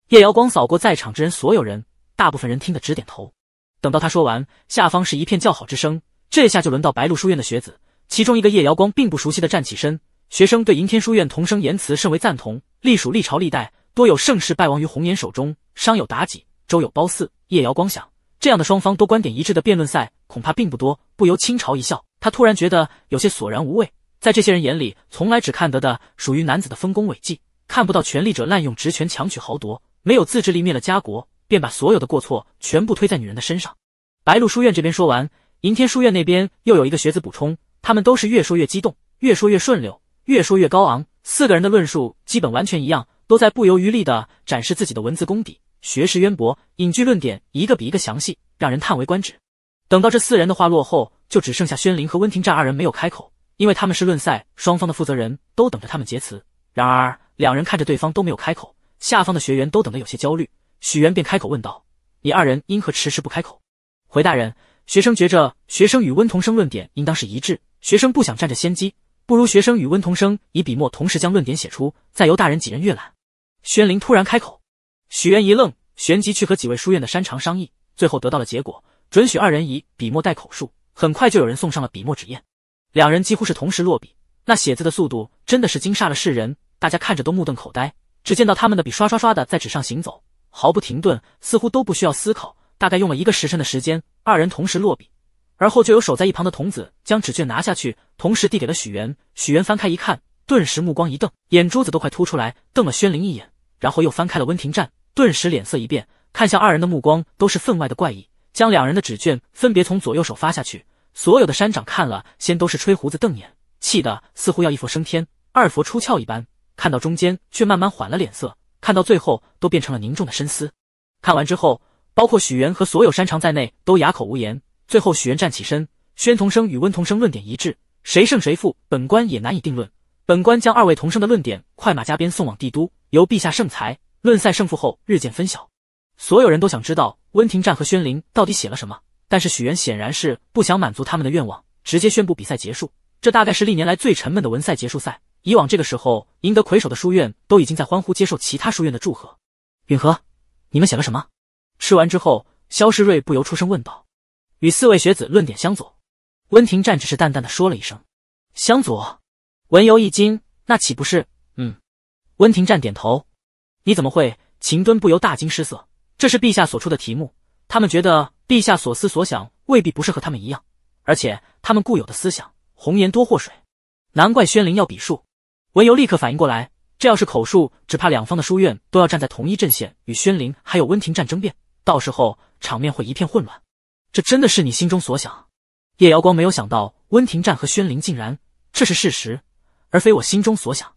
叶瑶光扫过在场之人，所有人，大部分人听得直点头。等到他说完，下方是一片叫好之声。这下就轮到白鹿书院的学子，其中一个叶瑶光并不熟悉的站起身。学生对银天书院同声言辞甚为赞同。隶属历朝历代，多有盛世败亡于红颜手中，商有妲己，周有褒姒。叶瑶光想。这样的双方都观点一致的辩论赛恐怕并不多，不由倾巢一笑。他突然觉得有些索然无味，在这些人眼里，从来只看得的属于男子的丰功伟绩，看不到权力者滥用职权强取豪夺，没有自制力灭了家国，便把所有的过错全部推在女人的身上。白鹿书院这边说完，银天书院那边又有一个学子补充，他们都是越说越激动，越说越顺溜，越说越高昂。四个人的论述基本完全一样，都在不遗余力地展示自己的文字功底。学识渊博，引据论点一个比一个详细，让人叹为观止。等到这四人的话落后，就只剩下宣灵和温庭战二人没有开口，因为他们是论赛双方的负责人，都等着他们结词。然而两人看着对方都没有开口，下方的学员都等得有些焦虑。许原便开口问道：“你二人因何迟迟不开口？”回大人，学生觉着学生与温同生论点应当是一致，学生不想占着先机，不如学生与温同生以笔墨同时将论点写出，再由大人几人阅览。宣灵突然开口。许原一愣，旋即去和几位书院的山长商议，最后得到了结果，准许二人以笔墨代口述。很快就有人送上了笔墨纸砚，两人几乎是同时落笔，那写字的速度真的是惊煞了世人，大家看着都目瞪口呆。只见到他们的笔刷刷刷的在纸上行走，毫不停顿，似乎都不需要思考。大概用了一个时辰的时间，二人同时落笔，而后就有守在一旁的童子将纸卷拿下去，同时递给了许元。许元翻开一看，顿时目光一瞪，眼珠子都快凸出来，瞪了轩灵一眼。然后又翻开了温庭战，顿时脸色一变，看向二人的目光都是分外的怪异。将两人的纸卷分别从左右手发下去，所有的山长看了先都是吹胡子瞪眼，气得似乎要一佛升天，二佛出窍一般。看到中间却慢慢缓了脸色，看到最后都变成了凝重的深思。看完之后，包括许原和所有山长在内都哑口无言。最后，许原站起身，宣同生与温同生论点一致，谁胜谁负，本官也难以定论。本官将二位同生的论点快马加鞭送往帝都。由陛下圣裁，论赛胜负后日渐分晓。所有人都想知道温庭战和宣灵到底写了什么，但是许元显然是不想满足他们的愿望，直接宣布比赛结束。这大概是历年来最沉闷的文赛结束赛。以往这个时候，赢得魁首的书院都已经在欢呼，接受其他书院的祝贺。允和，你们写了什么？吃完之后，萧世瑞不由出声问道。与四位学子论点相左，温庭战只是淡淡的说了一声。相左，文由一惊，那岂不是？温庭战点头，你怎么会？秦敦不由大惊失色。这是陛下所出的题目，他们觉得陛下所思所想未必不是和他们一样，而且他们固有的思想“红颜多祸水”，难怪宣灵要比数。”文由立刻反应过来，这要是口述，只怕两方的书院都要站在同一阵线与宣灵还有温庭战争辩，到时候场面会一片混乱。这真的是你心中所想？叶瑶光没有想到温庭战和宣灵竟然这是事实，而非我心中所想。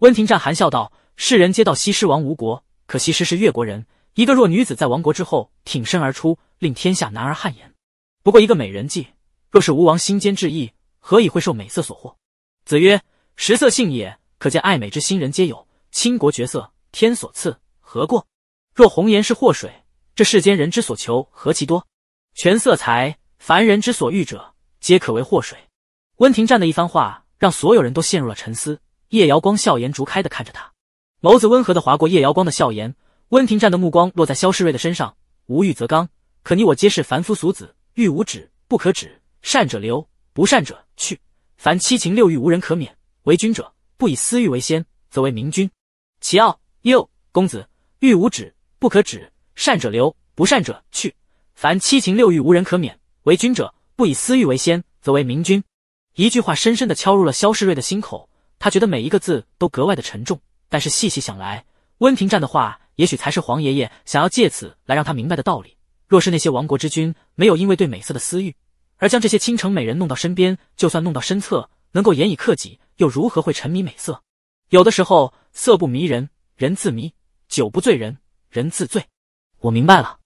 温庭战含笑道：“世人皆道西施亡吴国，可西施是越国人，一个弱女子在亡国之后挺身而出，令天下男儿汗颜。不过一个美人计，若是吴王心坚志毅，何以会受美色所惑？”子曰：“食色性也，可见爱美之心，人皆有。倾国绝色，天所赐，何过？若红颜是祸水，这世间人之所求何其多？权、色、财，凡人之所欲者，皆可为祸水。”温庭战的一番话，让所有人都陷入了沉思。叶瑶光笑颜逐开的看着他，眸子温和的划过叶瑶光的笑颜。温庭战的目光落在萧世瑞的身上。无欲则刚，可你我皆是凡夫俗子，欲无止，不可止。善者留，不善者去。凡七情六欲，无人可免。为君者不以私欲为先，则为明君。其奥又公子，欲无止，不可止。善者留，不善者去。凡七情六欲，无人可免。为君者不以私欲为先，则为明君。一句话深深的敲入了萧世瑞的心口。他觉得每一个字都格外的沉重，但是细细想来，温庭战的话也许才是皇爷爷想要借此来让他明白的道理。若是那些亡国之君没有因为对美色的私欲而将这些倾城美人弄到身边，就算弄到身侧，能够严以克己，又如何会沉迷美色？有的时候，色不迷人，人自迷；酒不醉人，人自醉。我明白了。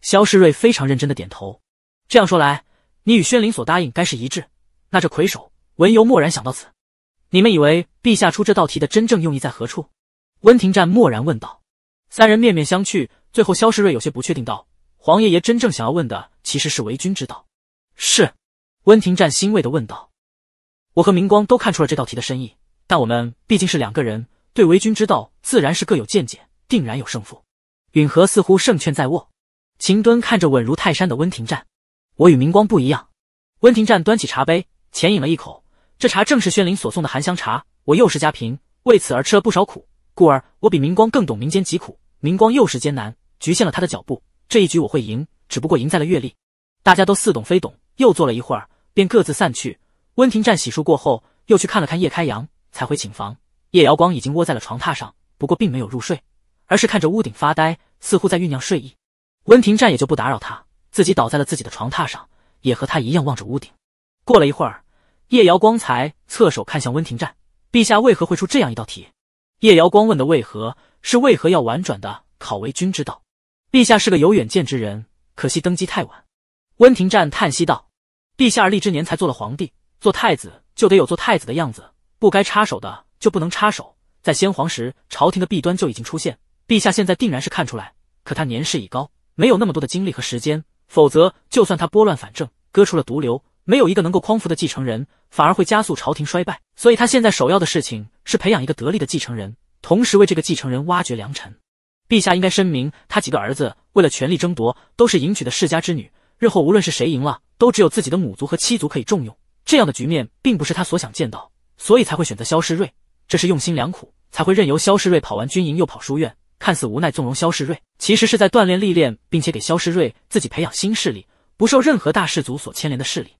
萧世瑞非常认真的点头。这样说来，你与宣灵所答应该是一致。那这魁首，文由蓦然想到此。你们以为陛下出这道题的真正用意在何处？温庭战默然问道。三人面面相觑，最后萧世瑞有些不确定道：“皇爷爷真正想要问的其实是为君之道。”是，温庭战欣慰的问道：“我和明光都看出了这道题的深意，但我们毕竟是两个人，对为君之道自然是各有见解，定然有胜负。”允和似乎胜券在握。秦敦看着稳如泰山的温庭战，我与明光不一样。温庭战端起茶杯，浅饮了一口。这茶正是宣灵所送的含香茶，我又是家贫，为此而吃了不少苦，故而我比明光更懂民间疾苦。明光又是艰难，局限了他的脚步。这一局我会赢，只不过赢在了阅历。大家都似懂非懂，又坐了一会儿，便各自散去。温庭战洗漱过后，又去看了看叶开阳，才回寝房。叶瑶光已经窝在了床榻上，不过并没有入睡，而是看着屋顶发呆，似乎在酝酿睡意。温庭战也就不打扰他，自己倒在了自己的床榻上，也和他一样望着屋顶。过了一会儿。叶瑶光才侧手看向温庭战，陛下为何会出这样一道题？叶瑶光问的为何是为何要婉转的考为君之道？陛下是个有远见之人，可惜登基太晚。温庭战叹息道：“陛下立之年才做了皇帝，做太子就得有做太子的样子，不该插手的就不能插手。在先皇时，朝廷的弊端就已经出现，陛下现在定然是看出来，可他年事已高，没有那么多的精力和时间。否则，就算他拨乱反正，割除了毒瘤。”没有一个能够匡扶的继承人，反而会加速朝廷衰败。所以他现在首要的事情是培养一个得力的继承人，同时为这个继承人挖掘良臣。陛下应该声明，他几个儿子为了权力争夺，都是迎娶的世家之女。日后无论是谁赢了，都只有自己的母族和妻族可以重用。这样的局面并不是他所想见到，所以才会选择萧世瑞。这是用心良苦，才会任由萧世瑞跑完军营又跑书院，看似无奈纵容萧世瑞，其实是在锻炼历练，并且给萧世瑞自己培养新势力，不受任何大氏族所牵连的势力。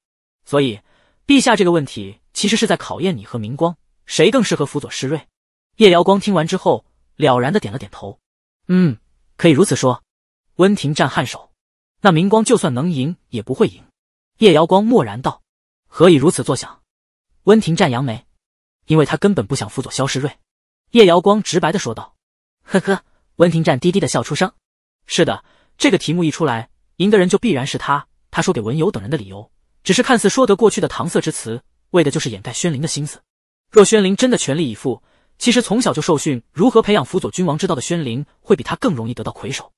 所以，陛下这个问题其实是在考验你和明光谁更适合辅佐施瑞。叶瑶光听完之后，了然的点了点头。嗯，可以如此说。温庭战颔首。那明光就算能赢，也不会赢。叶瑶光默然道：“何以如此作想？”温庭战扬眉：“因为他根本不想辅佐萧施瑞。”叶瑶光直白的说道：“呵呵。”温庭战低低的笑出声：“是的，这个题目一出来，赢的人就必然是他。”他说给文友等人的理由。只是看似说得过去的搪塞之词，为的就是掩盖宣灵的心思。若宣灵真的全力以赴，其实从小就受训如何培养辅佐君王之道的宣灵，会比他更容易得到魁首。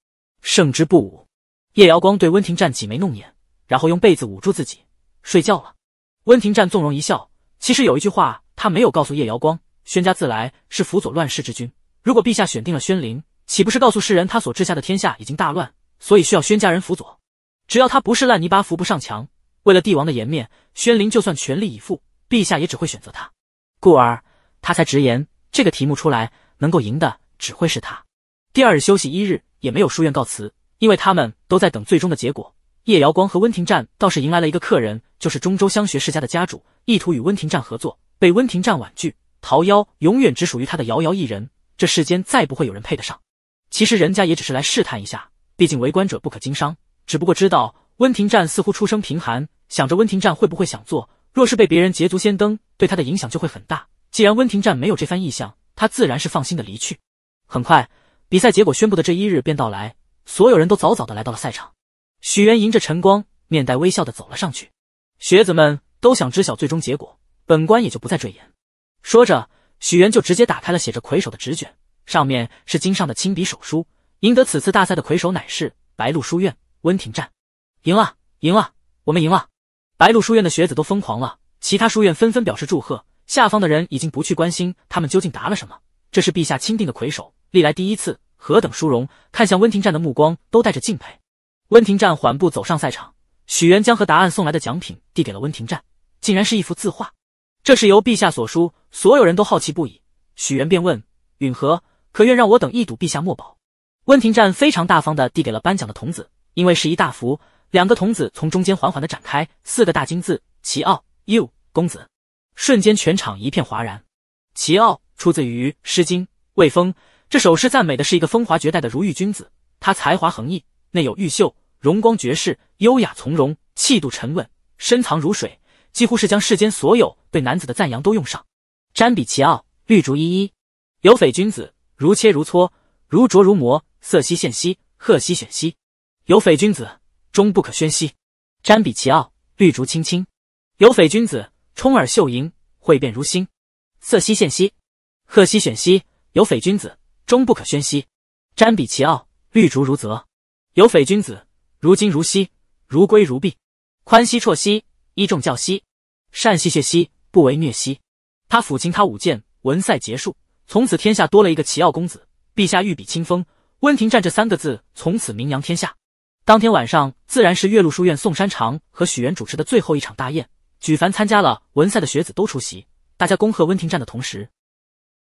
胜之不武。叶瑶光对温庭战挤眉弄眼，然后用被子捂住自己睡觉了。温庭战纵容一笑。其实有一句话他没有告诉叶瑶光：宣家自来是辅佐乱世之君。如果陛下选定了宣灵，岂不是告诉世人他所治下的天下已经大乱，所以需要宣家人辅佐？只要他不是烂泥巴扶不上墙。为了帝王的颜面，宣灵就算全力以赴，陛下也只会选择他，故而他才直言，这个题目出来能够赢的只会是他。第二日休息一日，也没有书院告辞，因为他们都在等最终的结果。叶瑶光和温庭战倒是迎来了一个客人，就是中州香学世家的家主，意图与温庭战合作，被温庭战婉拒。桃夭永远只属于他的瑶瑶一人，这世间再不会有人配得上。其实人家也只是来试探一下，毕竟为官者不可经商，只不过知道。温庭战似乎出生贫寒，想着温庭战会不会想做，若是被别人捷足先登，对他的影响就会很大。既然温庭战没有这番意向，他自然是放心的离去。很快，比赛结果宣布的这一日便到来，所有人都早早的来到了赛场。许原迎着晨光，面带微笑的走了上去。学子们都想知晓最终结果，本官也就不再赘言。说着，许原就直接打开了写着魁首的纸卷，上面是金上的亲笔手书，赢得此次大赛的魁首乃是白鹿书院温庭战。赢了，赢了，我们赢了！白鹿书院的学子都疯狂了，其他书院纷纷表示祝贺。下方的人已经不去关心他们究竟答了什么，这是陛下钦定的魁首，历来第一次，何等殊荣！看向温庭战的目光都带着敬佩。温庭战缓步走上赛场，许元将和答案送来的奖品递给了温庭战，竟然是一幅字画，这是由陛下所书，所有人都好奇不已。许元便问允和：“可愿让我等一睹陛下墨宝？”温庭战非常大方的递给了颁奖的童子，因为是一大幅。两个童子从中间缓缓的展开四个大金字“齐奥 you 公子”，瞬间全场一片哗然。齐奥出自于《诗经·魏风》，这首诗赞美的是一个风华绝代的如玉君子，他才华横溢，内有玉秀，容光绝世，优雅从容，气度沉稳，深藏如水，几乎是将世间所有对男子的赞扬都用上。瞻比齐奥，绿竹依依，有匪君子，如切如磋，如琢如磨。色兮宪兮，赫兮选兮。有匪君子。终不可宣兮，瞻彼其奥，绿竹青青。有匪君子，充耳秀盈，会变如新，色兮现兮，赫兮选兮。有匪君子，终不可宣兮，瞻彼其奥，绿竹如泽，有匪君子，如金如锡，如归如璧，宽兮绰兮，衣众教兮，善兮血兮，不为虐兮。他抚琴，他舞剑，文赛结束，从此天下多了一个奇傲公子。陛下御笔亲封，温庭站这三个字从此名扬天下。当天晚上，自然是岳麓书院宋山长和许元主持的最后一场大宴。举凡参加了文赛的学子都出席，大家恭贺温庭战的同时，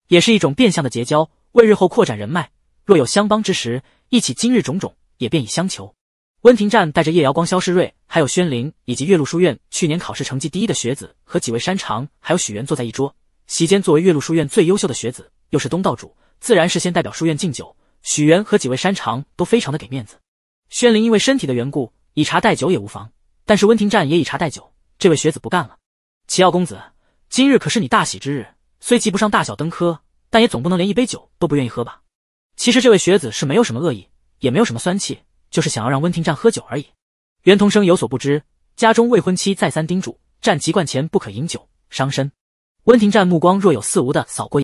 也是一种变相的结交，为日后扩展人脉。若有相帮之时，一起今日种种，也便以相求。温庭战带着叶瑶光、肖世瑞，还有宣灵以及岳麓书院去年考试成绩第一的学子和几位山长，还有许元坐在一桌。席间，作为岳麓书院最优秀的学子，又是东道主，自然是先代表书院敬酒。许元和几位山长都非常的给面子。宣灵因为身体的缘故，以茶代酒也无妨。但是温庭战也以茶代酒，这位学子不干了。齐傲公子，今日可是你大喜之日，虽及不上大小登科，但也总不能连一杯酒都不愿意喝吧？其实这位学子是没有什么恶意，也没有什么酸气，就是想要让温庭战喝酒而已。袁同生有所不知，家中未婚妻再三叮嘱，战籍贯前不可饮酒，伤身。温庭战目光若有似无的扫过。